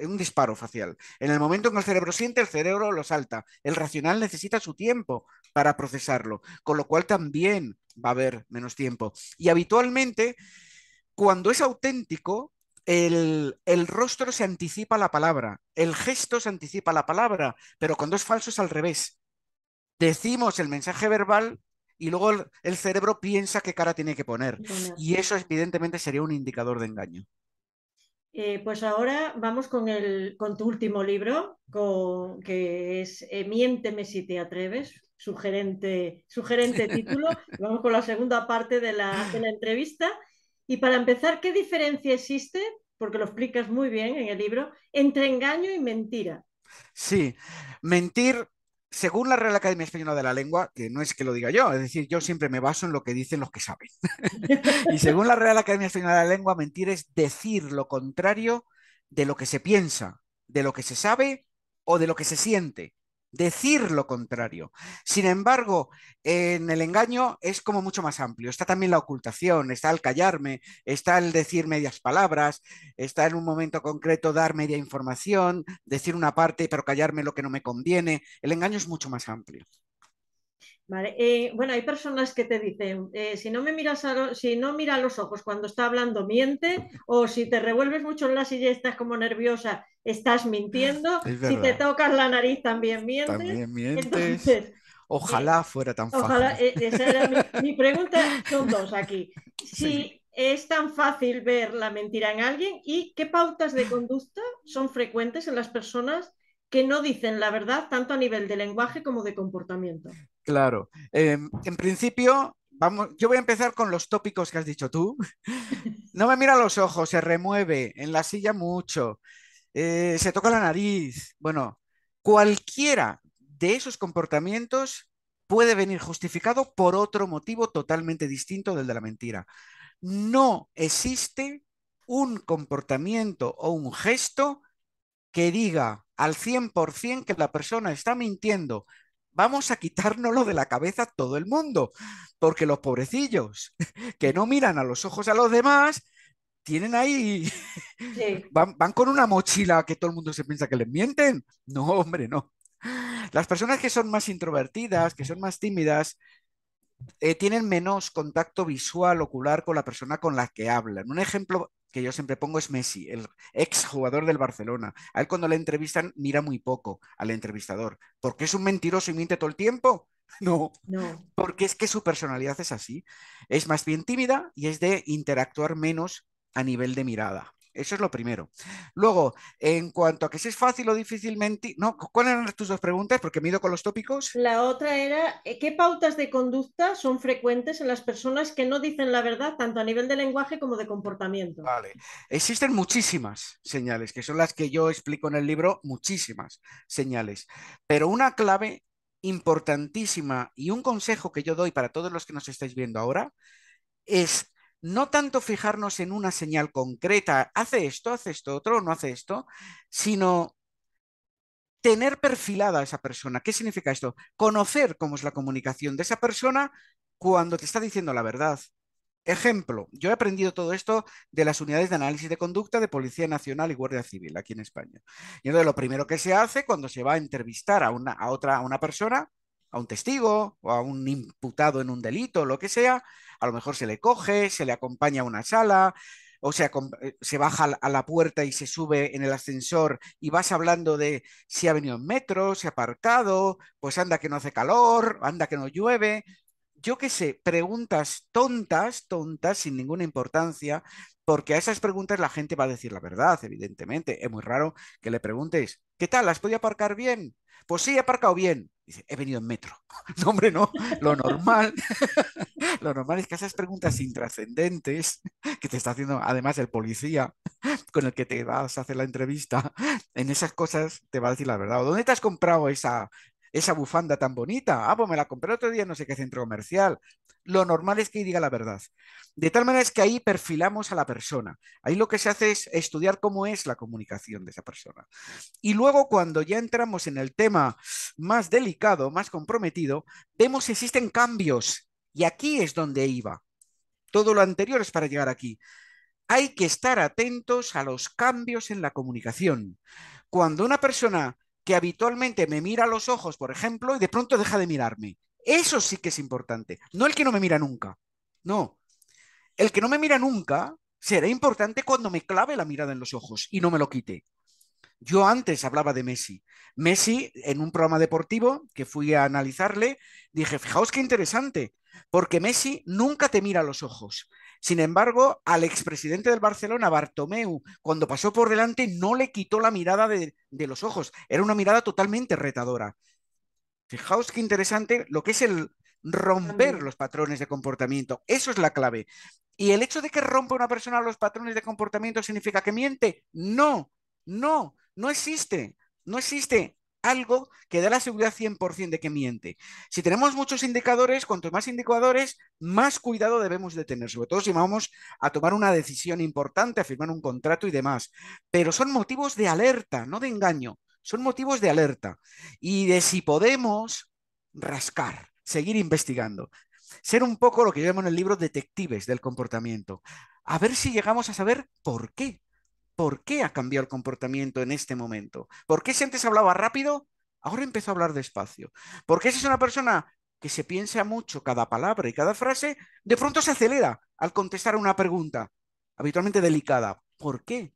un disparo facial. En el momento en que el cerebro siente, el cerebro lo salta. El racional necesita su tiempo para procesarlo, con lo cual también va a haber menos tiempo. Y habitualmente, cuando es auténtico, el, rostro se anticipa la palabra, el gesto se anticipa la palabra, pero cuando es falso es al revés. Decimos el mensaje verbal y luego el cerebro piensa qué cara tiene que poner. Y eso evidentemente sería un indicador de engaño. Eh, pues ahora vamos con, el, con tu último libro, que es eh, Miénteme si te atreves, sugerente, sugerente (laughs) título. vamos con la segunda parte de la, de la entrevista. Y para empezar, ¿qué diferencia existe, porque lo explicas muy bien en el libro, entre engaño y mentira? Sí, mentir según la Real Academia Española de la Lengua, que no es que lo diga yo, es decir, yo siempre me baso en lo que dicen los que saben. (laughs) y según la Real Academia Española de la Lengua, mentir es decir lo contrario de lo que se piensa, de lo que se sabe o de lo que se siente decir lo contrario. Sin embargo, en el engaño es como mucho más amplio. Está también la ocultación, está el callarme, está el decir medias palabras, está en un momento concreto dar media información, decir una parte pero callarme lo que no me conviene. El engaño es mucho más amplio. Eh, bueno, hay personas que te dicen, eh, si no me miras, si no mira a los ojos cuando está hablando, miente, o si te revuelves mucho en la silla y estás como nerviosa, estás mintiendo, (laughs) si te tocas la nariz también mientes. También mientes. Eh, ojalá fuera tan fácil. Esa mi, pregunta son dos aquí. (laughs) Si es tan fácil ver la mentira en alguien y qué pautas de conducta son frecuentes en las personas que no dicen la verdad tanto a nivel de lenguaje como de comportamiento. Claro. Em, en principio, vamos, yo voy a empezar con los tópicos que has dicho tú. (laughs) No me mira a los ojos, se remueve en la silla mucho, eh, se toca la nariz. Bueno, cualquiera de esos comportamientos puede venir justificado por otro motivo totalmente distinto del de la mentira. No existe un comportamiento o un gesto que diga al 100% que la persona está mintiendo, vamos a quitárnoslo de la cabeza todo el mundo, porque los pobrecillos (laughs) que no miran a los ojos a los demás, tienen ahí, (laughs) van, con una mochila que todo el mundo se piensa que les mienten. No, hombre, no. Las personas que son más introvertidas, que son más tímidas, eh, tienen menos contacto visual, ocular con la persona con la que hablan. Un ejemplo que yo siempre pongo es Messi, el ex jugador del Barcelona. A él cuando le entrevistan mira muy poco al entrevistador, porque es un mentiroso y miente todo el tiempo. (laughs) No, no, porque es que su personalidad es así. Es más bien tímida y es de interactuar menos a nivel de mirada. Eso es lo primero. Luego, en cuanto a que si es fácil o difícilmente, no, ¿cuáles eran tus dos preguntas? Porque mido con los tópicos. La otra era, eh, ¿qué pautas de conducta son frecuentes en las personas que no dicen la verdad, tanto a nivel de lenguaje como de comportamiento? Vale, existen muchísimas señales, que son las que yo explico en el libro, muchísimas señales. Pero una clave importantísima y un consejo que yo doy para todos los que nos estáis viendo ahora es no tanto fijarnos en una señal concreta, hace esto, hace esto otro, no hace esto, sino tener perfilada a esa persona. ¿Qué significa esto? Conocer cómo es la comunicación de esa persona cuando te está diciendo la verdad. Ejemplo, yo he aprendido todo esto de las unidades de análisis de conducta de Policía Nacional y Guardia Civil aquí en España. Y entonces lo primero que se hace cuando se va a entrevistar a una, a otra, a una persona, a un testigo o a un imputado en un delito, lo que sea, a lo mejor se le coge, se le acompaña a una sala, o sea, eh, se baja a la puerta y se sube en el ascensor y vas hablando de si ha venido en metro, si ha aparcado, pues anda que no hace calor, anda que no llueve. Yo qué sé, preguntas tontas, tontas, sin ninguna importancia, porque a esas preguntas la gente va a decir la verdad, evidentemente. Es muy raro que le preguntes, ¿qué tal? ¿Has podido aparcar bien? Pues sí, he aparcado bien. Dice, he venido en metro. (laughs) No, hombre, no. Lo normal, (laughs) lo normal es que esas preguntas intrascendentes que te está haciendo además el policía con el que te vas a hacer la entrevista. En esas cosas te va a decir la verdad. dónde te has comprado esa, esa bufanda tan bonita. Ah, pues me la compré otro día no sé qué centro comercial. Lo normal es que diga la verdad. De tal manera es que ahí perfilamos a la persona. Ahí lo que se hace es estudiar cómo es la comunicación de esa persona. Y luego cuando ya entramos en el tema más delicado, más comprometido, vemos si existen cambios. Y aquí es donde iba. Todo lo anterior es para llegar aquí. Hay que estar atentos a los cambios en la comunicación. Cuando una persona que habitualmente me mira a los ojos, por ejemplo, y de pronto deja de mirarme. Eso sí que es importante. No el que no me mira nunca. No. El que no me mira nunca será importante cuando me clave la mirada en los ojos y no me lo quite. Yo antes hablaba de Messi. Messi, en un programa deportivo que fui a analizarle, dije, fijaos qué interesante, porque Messi nunca te mira a los ojos. Sin embargo, al expresidente del Barcelona, Bartomeu, cuando pasó por delante, no le quitó la mirada de, los ojos. Era una mirada totalmente retadora. Fijaos qué interesante lo que es el romper los patrones de comportamiento. Eso es la clave. ¿Y el hecho de que rompa una persona los patrones de comportamiento significa que miente? No, no, no existe. No existe algo que da la seguridad 100% de que miente. Si tenemos muchos indicadores, cuanto más indicadores, más cuidado debemos de tener, sobre todo si vamos a tomar una decisión importante, a firmar un contrato y demás. Pero son motivos de alerta, no de engaño, son motivos de alerta. Y de si podemos rascar, seguir investigando. Ser un poco lo que llamamos en el libro detectives del comportamiento. A ver si llegamos a saber por qué ¿Por qué ha cambiado el comportamiento en este momento? ¿Por qué si antes hablaba rápido, ahora empezó a hablar despacio? ¿Por qué si es una persona que se piensa mucho cada palabra y cada frase, de pronto se acelera al contestar una pregunta habitualmente delicada? ¿Por qué?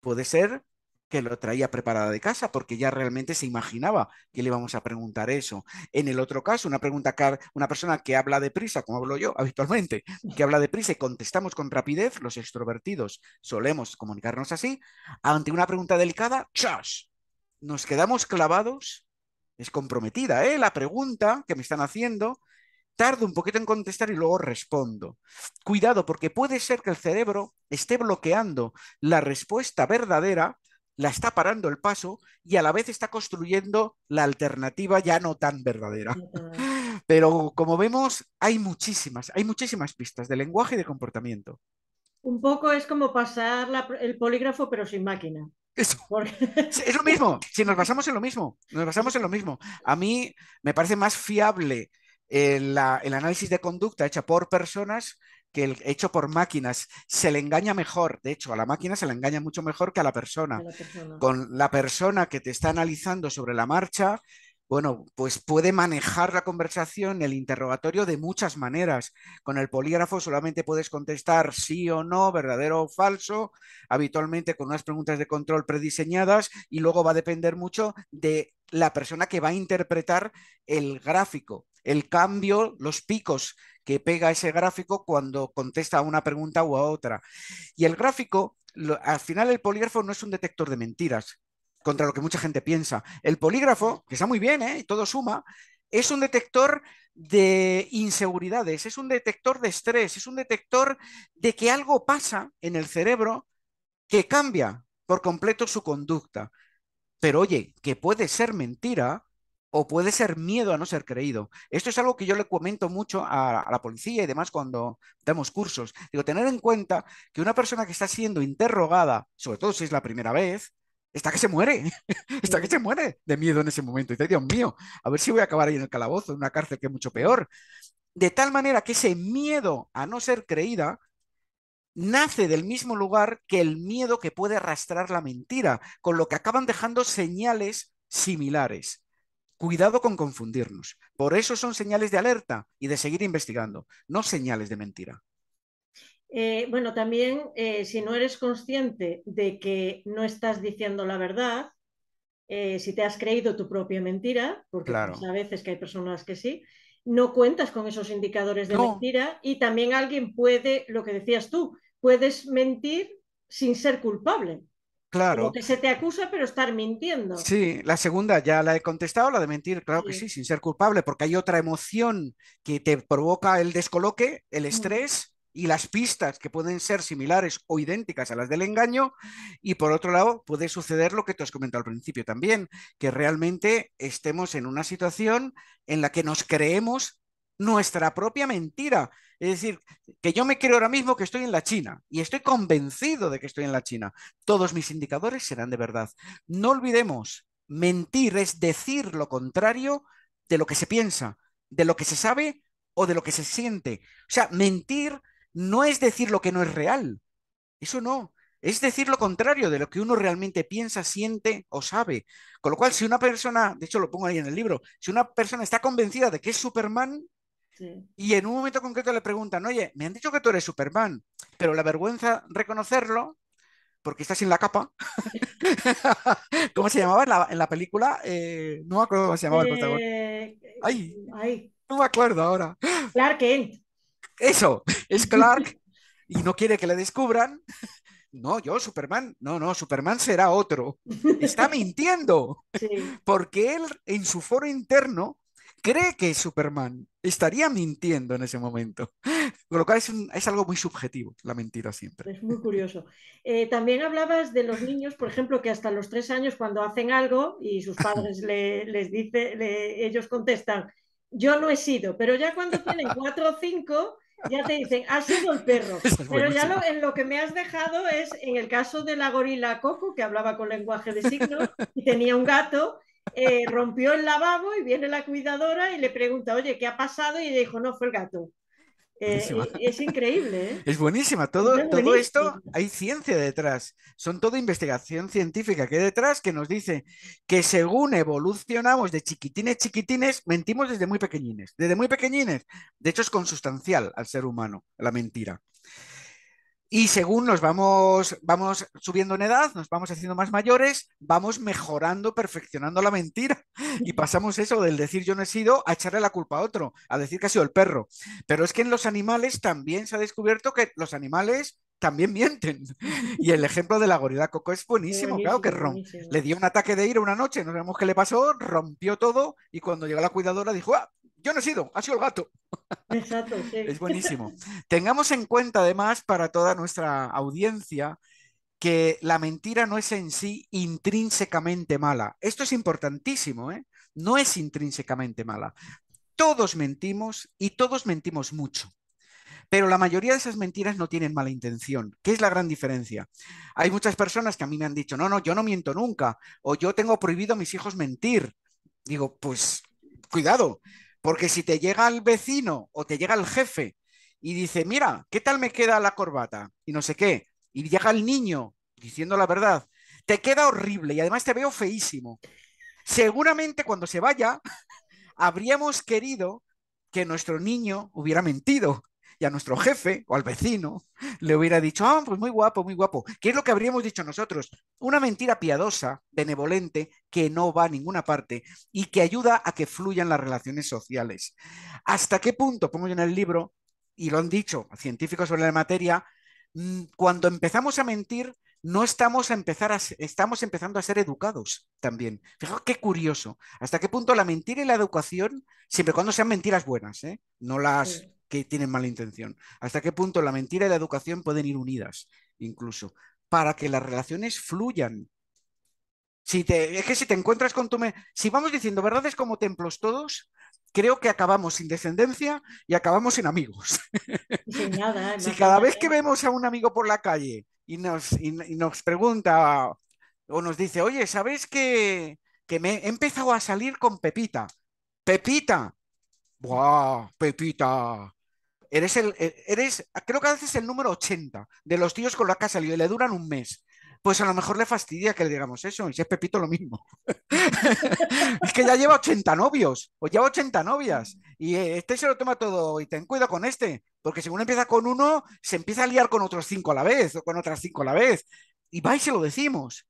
Puede ser que lo traía preparada de casa porque ya realmente se imaginaba que le íbamos a preguntar eso. En el otro caso, una pregunta una persona que habla deprisa, como hablo yo habitualmente, que habla deprisa y contestamos con rapidez, los extrovertidos solemos comunicarnos así, ante una pregunta delicada, ¡chas! Nos quedamos clavados, es comprometida, ¿eh? La pregunta que me están haciendo, tardo un poquito en contestar y luego respondo. Cuidado, porque puede ser que el cerebro esté bloqueando la respuesta verdadera la está parando el paso y a la vez está construyendo la alternativa ya no tan verdadera. (laughs) Pero como vemos, hay muchísimas, hay muchísimas pistas de lenguaje y de comportamiento. Un poco es como pasar el polígrafo pero sin máquina. (laughs) Es lo mismo, si nos basamos en lo mismo, nos basamos en lo mismo. A mí me parece más fiable el, eh, el análisis de conducta hecha por personas que el hecho por máquinas se le engaña mejor, de hecho a la máquina se le engaña mucho mejor que a la persona. A la persona. Con la persona que te está analizando sobre la marcha, bueno, pues puede manejar la conversación, el interrogatorio de muchas maneras. Con el polígrafo solamente puedes contestar sí o no, verdadero o falso, habitualmente con unas preguntas de control prediseñadas y luego va a depender mucho de la persona que va a interpretar el gráfico, el cambio, los picos que pega ese gráfico cuando contesta a una pregunta u a otra. Y el gráfico, al final el polígrafo no es un detector de mentiras, contra lo que mucha gente piensa. El polígrafo, que está muy bien, ¿eh? y todo suma, es un detector de inseguridades, es un detector de estrés, es un detector de que algo pasa en el cerebro que cambia por completo su conducta. Pero oye, que puede ser mentira, o puede ser miedo a no ser creído. Esto es algo que yo le comento mucho a, la policía y demás cuando damos cursos. Digo, tener en cuenta que una persona que está siendo interrogada, sobre todo si es la primera vez, está que se muere, (laughs) está que se muere de miedo en ese momento. Y dice, Dios mío, a ver si voy a acabar ahí en el calabozo, en una cárcel que es mucho peor. De tal manera que ese miedo a no ser creída nace del mismo lugar que el miedo que puede arrastrar la mentira, con lo que acaban dejando señales similares. Cuidado con confundirnos. Por eso son señales de alerta y de seguir investigando, no señales de mentira. Eh, bueno, también eh, si no eres consciente de que no estás diciendo la verdad, eh, si te has creído tu propia mentira, porque pues, a veces que hay personas que sí, no cuentas con esos indicadores de mentira y también alguien puede, lo que decías tú, puedes mentir sin ser culpable. Claro. Como que se te acusa, pero estar mintiendo. Sí, la segunda ya la he contestado, la de mentir, claro que sí, sin ser culpable, porque hay otra emoción que te provoca el descoloque, el mm. estrés y las pistas que pueden ser similares o idénticas a las del engaño. Y por otro lado, puede suceder lo que te has comentado al principio también, que realmente estemos en una situación en la que nos creemos nuestra propia mentira. Es decir, que yo me creo ahora mismo que estoy en la China y estoy convencido de que estoy en la China. Todos mis indicadores serán de verdad. No olvidemos, mentir es decir lo contrario de lo que se piensa, de lo que se sabe o de lo que se siente. O sea, mentir no es decir lo que no es real. Eso no. Es decir lo contrario de lo que uno realmente piensa, siente o sabe. Con lo cual, si una persona, de hecho lo pongo ahí en el libro, si una persona está convencida de que es Superman, y en un momento concreto le preguntan, oye, me han dicho que tú eres Superman, pero la vergüenza reconocerlo, porque estás sin la capa. (laughs) ¿Cómo se llamaba en la, película? Eh, no me acuerdo cómo se llamaba el protagonista. Eh, no me acuerdo ahora. Clark Kent. Eso, es Clark (laughs) y no quiere que le descubran. No, yo, Superman, no, no, Superman será otro. Está mintiendo. Porque él, en su foro interno, cree que Superman, estaría mintiendo en ese momento. (laughs) Con lo cual es, algo muy subjetivo, la mentira siempre. Es muy curioso. Eh, también hablabas de los niños, por ejemplo, que hasta los tres años cuando hacen algo y sus padres (laughs) les dicen, ellos contestan, yo no he sido, pero ya cuando tienen (laughs) cuatro o cinco... Ya te dicen, ha sido el perro. pero ya lo, en lo que me has dejado es en el caso de la gorila Coco, que hablaba con lenguaje de signos y tenía un gato, eh, rompió el lavabo y viene la cuidadora y le pregunta, oye, ¿qué ha pasado? Y dijo, no, fue el gato. Eh, es increíble. ¿eh? Es buenísima. Todo, todo esto hay ciencia detrás. Son toda investigación científica que hay detrás que nos dice que según evolucionamos de chiquitines, chiquitines, mentimos desde muy pequeñines. Desde muy pequeñines. De hecho, es consustancial al ser humano la mentira. Y según nos vamos, vamos subiendo en edad, nos vamos haciendo más mayores, vamos mejorando, perfeccionando la mentira. Y (laughs) pasamos eso del decir yo no he sido a echarle la culpa a otro, a decir que ha sido el perro. Pero es que en los animales también se ha descubierto que los animales también mienten. Y el ejemplo de la gorila Coco es buenísimo, claro que rom le dio un ataque de ira una noche, no sabemos qué le pasó, rompió todo y cuando llegó la cuidadora dijo, ah, yo no he sido, ha sido el gato. Es buenísimo. Tengamos en cuenta, además, para toda nuestra audiencia, que la mentira no es en sí intrínsecamente mala. Esto es importantísimo, ¿eh? No es intrínsecamente mala. Todos mentimos y todos mentimos mucho. Pero la mayoría de esas mentiras no tienen mala intención, ¿Qué es la gran diferencia. Hay muchas personas que a mí me han dicho, no, no, yo no miento nunca, o yo tengo prohibido a mis hijos mentir. Digo, pues cuidado, porque si te llega el vecino o te llega el jefe y dice, mira, ¿qué tal me queda la corbata? Y no sé qué. Y llega el niño diciendo la verdad, te queda horrible y además te veo feísimo. Seguramente cuando se vaya, (laughs) habríamos querido que nuestro niño hubiera mentido y a nuestro jefe o al vecino le hubiera dicho, ah, pues muy guapo, muy guapo. ¿Qué es lo que habríamos dicho nosotros? Una mentira piadosa, benevolente, que no va a ninguna parte y que ayuda a que fluyan las relaciones sociales. ¿Hasta qué punto? Pongo yo en el libro, y lo han dicho científicos sobre la materia, mm, cuando empezamos a mentir, no estamos, a empezar a, estamos empezando a ser educados también. Fijaos qué curioso. Hasta qué punto la mentira y la educación, siempre cuando sean mentiras buenas, ¿eh? no las que tienen mala intención. Hasta qué punto la mentira y la educación pueden ir unidas, incluso, para que las relaciones fluyan. Si te, es que si te encuentras con tu... Me... Si vamos diciendo verdades como templos todos, creo que acabamos sin descendencia y acabamos sin amigos. (laughs) si cada vez que vemos a un amigo por la calle y nos, nos pregunta o nos dice, oye, ¿sabes que, que me he empezado a salir con Pepita? Pepita. ¡Buah! Pepita. Eres el, eh, eres, creo que a veces el número 80 de los tíos con los que ha salido y le duran un mes. Pues a lo mejor le fastidia que le digamos eso, y si es Pepito lo mismo. (laughs) es que ya lleva 80 novios, o lleva 80 novias, y eh, este se lo toma todo, y ten cuidado con este, porque si uno empieza con uno, se empieza a liar con otros cinco a la vez, o con otras cinco a la vez, y va y se lo decimos.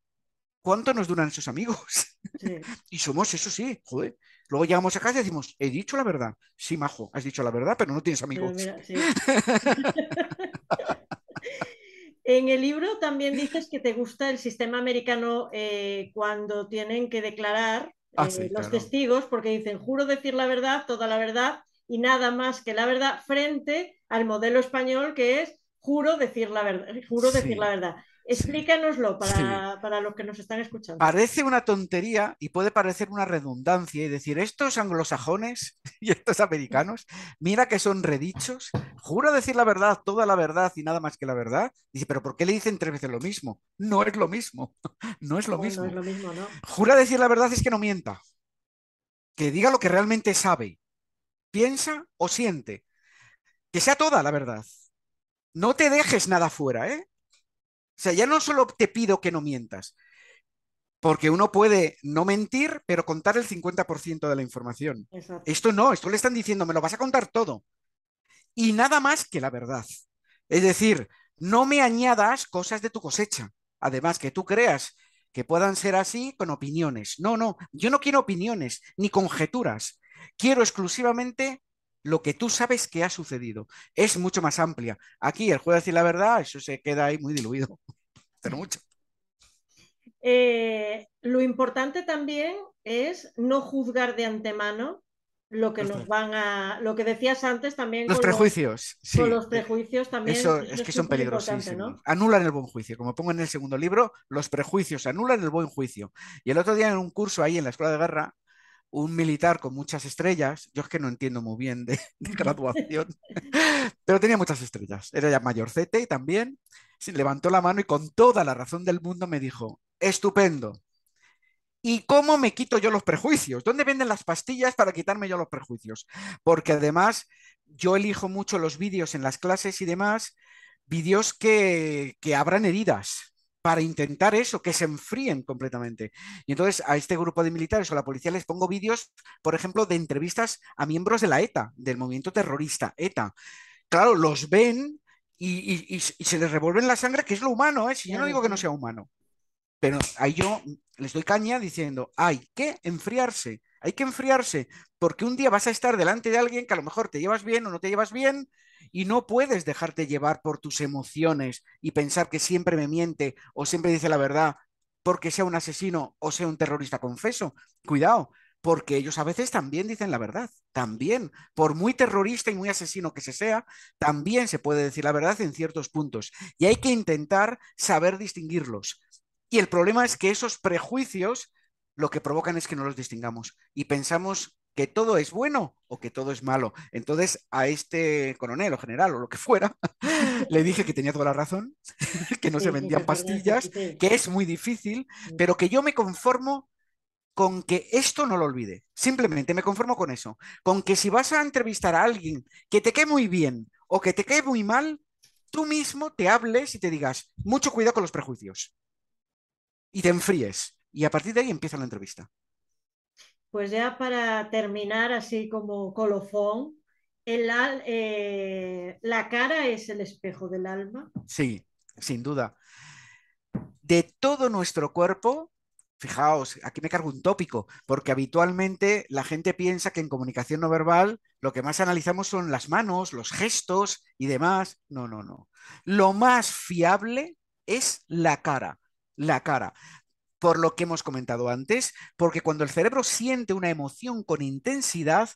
¿Cuánto nos duran esos amigos? (laughs) y somos, eso sí, joder, Luego llegamos a casa y decimos, he dicho la verdad. Sí, majo, has dicho la verdad, pero no tienes amigos. (laughs) en el libro también dices que te gusta el sistema americano eh, cuando tienen que declarar ah, eh, los testigos, porque dicen, juro decir la verdad, toda la verdad y nada más que la verdad frente al modelo español que es juro decir la verdad, juro decir la verdad. Explícanoslo para, para, los que nos están escuchando. Parece una tontería y puede parecer una redundancia y decir, estos anglosajones (laughs) y estos americanos, mira que son redichos, jura decir la verdad, toda la verdad y nada más que la verdad. Dice, pero ¿por qué le dicen tres veces lo mismo? No es lo mismo, (laughs) no es lo mismo. es lo mismo ¿no? Jura decir la verdad es que no mienta, que diga lo que realmente sabe, piensa o siente, que sea toda la verdad. No te dejes nada fuera, ¿eh? O sea, ya no solo te pido que no mientas, porque uno puede no mentir, pero contar el 50% de la información. Esto no, esto le están diciendo, me lo vas a contar todo. Y nada más que la verdad. Es decir, no me añadas cosas de tu cosecha. Además, que tú creas que puedan ser así con opiniones. No, no, yo no quiero opiniones ni conjeturas. Quiero exclusivamente lo que tú sabes que ha sucedido. Es mucho más amplia. Aquí el juez decir la verdad, eso se queda ahí muy diluido. (laughs) Pero mucho. Eh, lo importante también es no juzgar de antemano lo que nos van a. Lo que decías antes también. Los prejuicios. sí. los prejuicios también. Eso es, que son peligrosos Anulan el buen juicio. Como pongo en el segundo libro, los prejuicios anulan el buen juicio. Y el otro día en un curso ahí en la escuela de guerra, un militar con muchas estrellas, yo es que no entiendo muy bien de, (laughs) graduación, (laughs) pero tenía muchas estrellas, era ya mayorcete y también se levantó la mano y con toda la razón del mundo me dijo, estupendo, ¿Y cómo me quito yo los prejuicios? ¿Dónde venden las pastillas para quitarme yo los prejuicios? Porque además yo elijo mucho los vídeos en las clases y demás, vídeos que, que abran heridas, para intentar eso, que se enfríen completamente. Y entonces a este grupo de militares o a la policía les pongo vídeos, por ejemplo, de entrevistas a miembros de la ETA, del movimiento terrorista ETA. Claro, los ven y, se les revuelven la sangre, que es lo humano, ¿eh? si yo no digo que no sea humano. Pero ahí yo les doy caña diciendo, hay que enfriarse, hay que enfriarse, porque un día vas a estar delante de alguien que a lo mejor te llevas bien o no te llevas bien, y no puedes dejarte llevar por tus emociones y pensar que siempre me miente o siempre dice la verdad porque sea un asesino o sea un terrorista confeso. Cuidado, porque ellos a veces también dicen la verdad, también, por muy terrorista y muy asesino que se sea, también se puede decir la verdad en ciertos puntos y hay que intentar saber distinguirlos. Y el problema es que esos prejuicios lo que provocan es que no los distingamos y pensamos que todo es bueno o que todo es malo. Entonces a este coronel o general o lo que fuera, (laughs) le dije que tenía toda la razón, (laughs) que no se vendían pastillas, que es muy difícil, pero que yo me conformo con que esto no lo olvide. Simplemente me conformo con eso. Con que si vas a entrevistar a alguien que te quede muy bien o que te quede muy mal, tú mismo te hables y te digas, mucho cuidado con los prejuicios. Y te enfríes y a partir de ahí empieza la entrevista. Pues ya para terminar, así como colofón, eh, la cara es el espejo del alma. Sí, sin duda. De todo nuestro cuerpo, fijaos, aquí me cargo un tópico, porque habitualmente la gente piensa que en comunicación no verbal lo que más analizamos son las manos, los gestos y demás. No, no, no. Lo más fiable es la cara, la cara por lo que hemos comentado antes, porque cuando el cerebro siente una emoción con intensidad,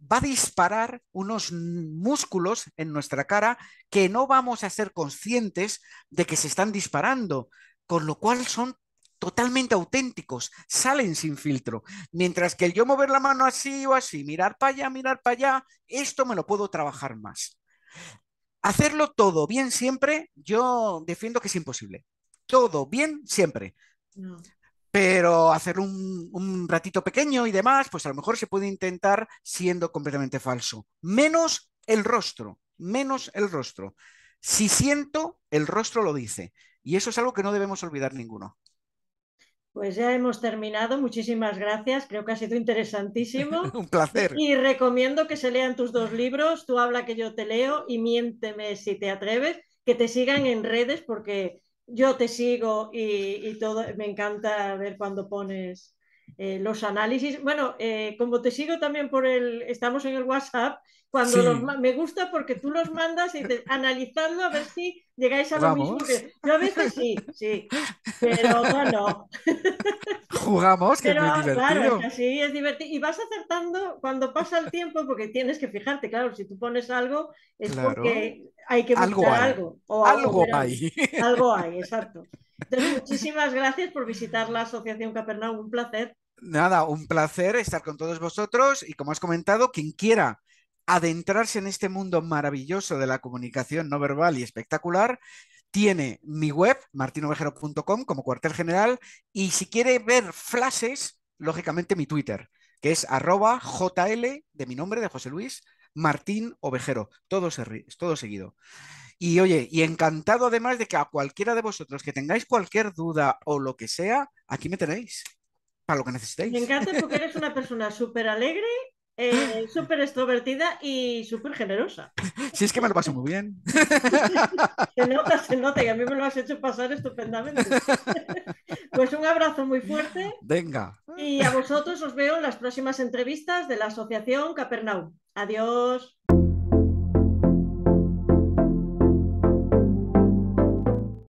va a disparar unos músculos en nuestra cara que no vamos a ser conscientes de que se están disparando, con lo cual son totalmente auténticos, salen sin filtro. Mientras que el yo mover la mano así o así, mirar para allá, mirar para allá, esto me lo puedo trabajar más. Hacerlo todo bien siempre, yo defiendo que es imposible. Todo bien siempre. Pero hacer un, un ratito pequeño y demás, pues a lo mejor se puede intentar siendo completamente falso. Menos el rostro, menos el rostro. Si siento, el rostro lo dice. Y eso es algo que no debemos olvidar ninguno. Pues ya hemos terminado. Muchísimas gracias. Creo que ha sido interesantísimo. (laughs) Un placer. Y recomiendo que se lean tus dos libros, Tú habla que yo te leo y miénteme si te atreves, que te sigan en redes porque yo te sigo y, y, todo, me encanta ver cuando pones eh, los análisis. Bueno, eh, como te sigo también por el, estamos en el WhatsApp, cuando me gusta porque tú los mandas y dices, a ver si llegáis a lo mismo. yo a veces sí, sí, pero bueno. Jugamos, que Claro, es divertido. Y vas acertando cuando pasa el tiempo porque tienes que fijarte, claro, si tú pones algo es porque hay que buscar algo. o algo, algo hay. Algo hay, exacto muchísimas gracias por visitar la Asociación Capernaum, un placer. Nada, un placer estar con todos vosotros y como has comentado, quien quiera adentrarse en este mundo maravilloso de la comunicación no verbal y espectacular, tiene mi web, martinovejero.com, como cuartel general, y si quiere ver flashes, lógicamente mi Twitter, que es arroba JL de mi nombre, de José Luis, Martín Ovejero, todo seguido. Y oye, y encantado además de que a cualquiera de vosotros que tengáis cualquier duda o lo que sea, aquí me tenéis, para lo que necesitéis. Me encanta porque eres una persona súper alegre eh, súper extrovertida y súper generosa. Sí, (laughs) es que me lo paso muy bien. (laughs) Se nota, se nota, y a mí me lo has hecho pasar estupendamente. (laughs) Pues un abrazo muy fuerte. Venga. Y a vosotros os veo en las próximas entrevistas de la Asociación Capernaum. Adiós.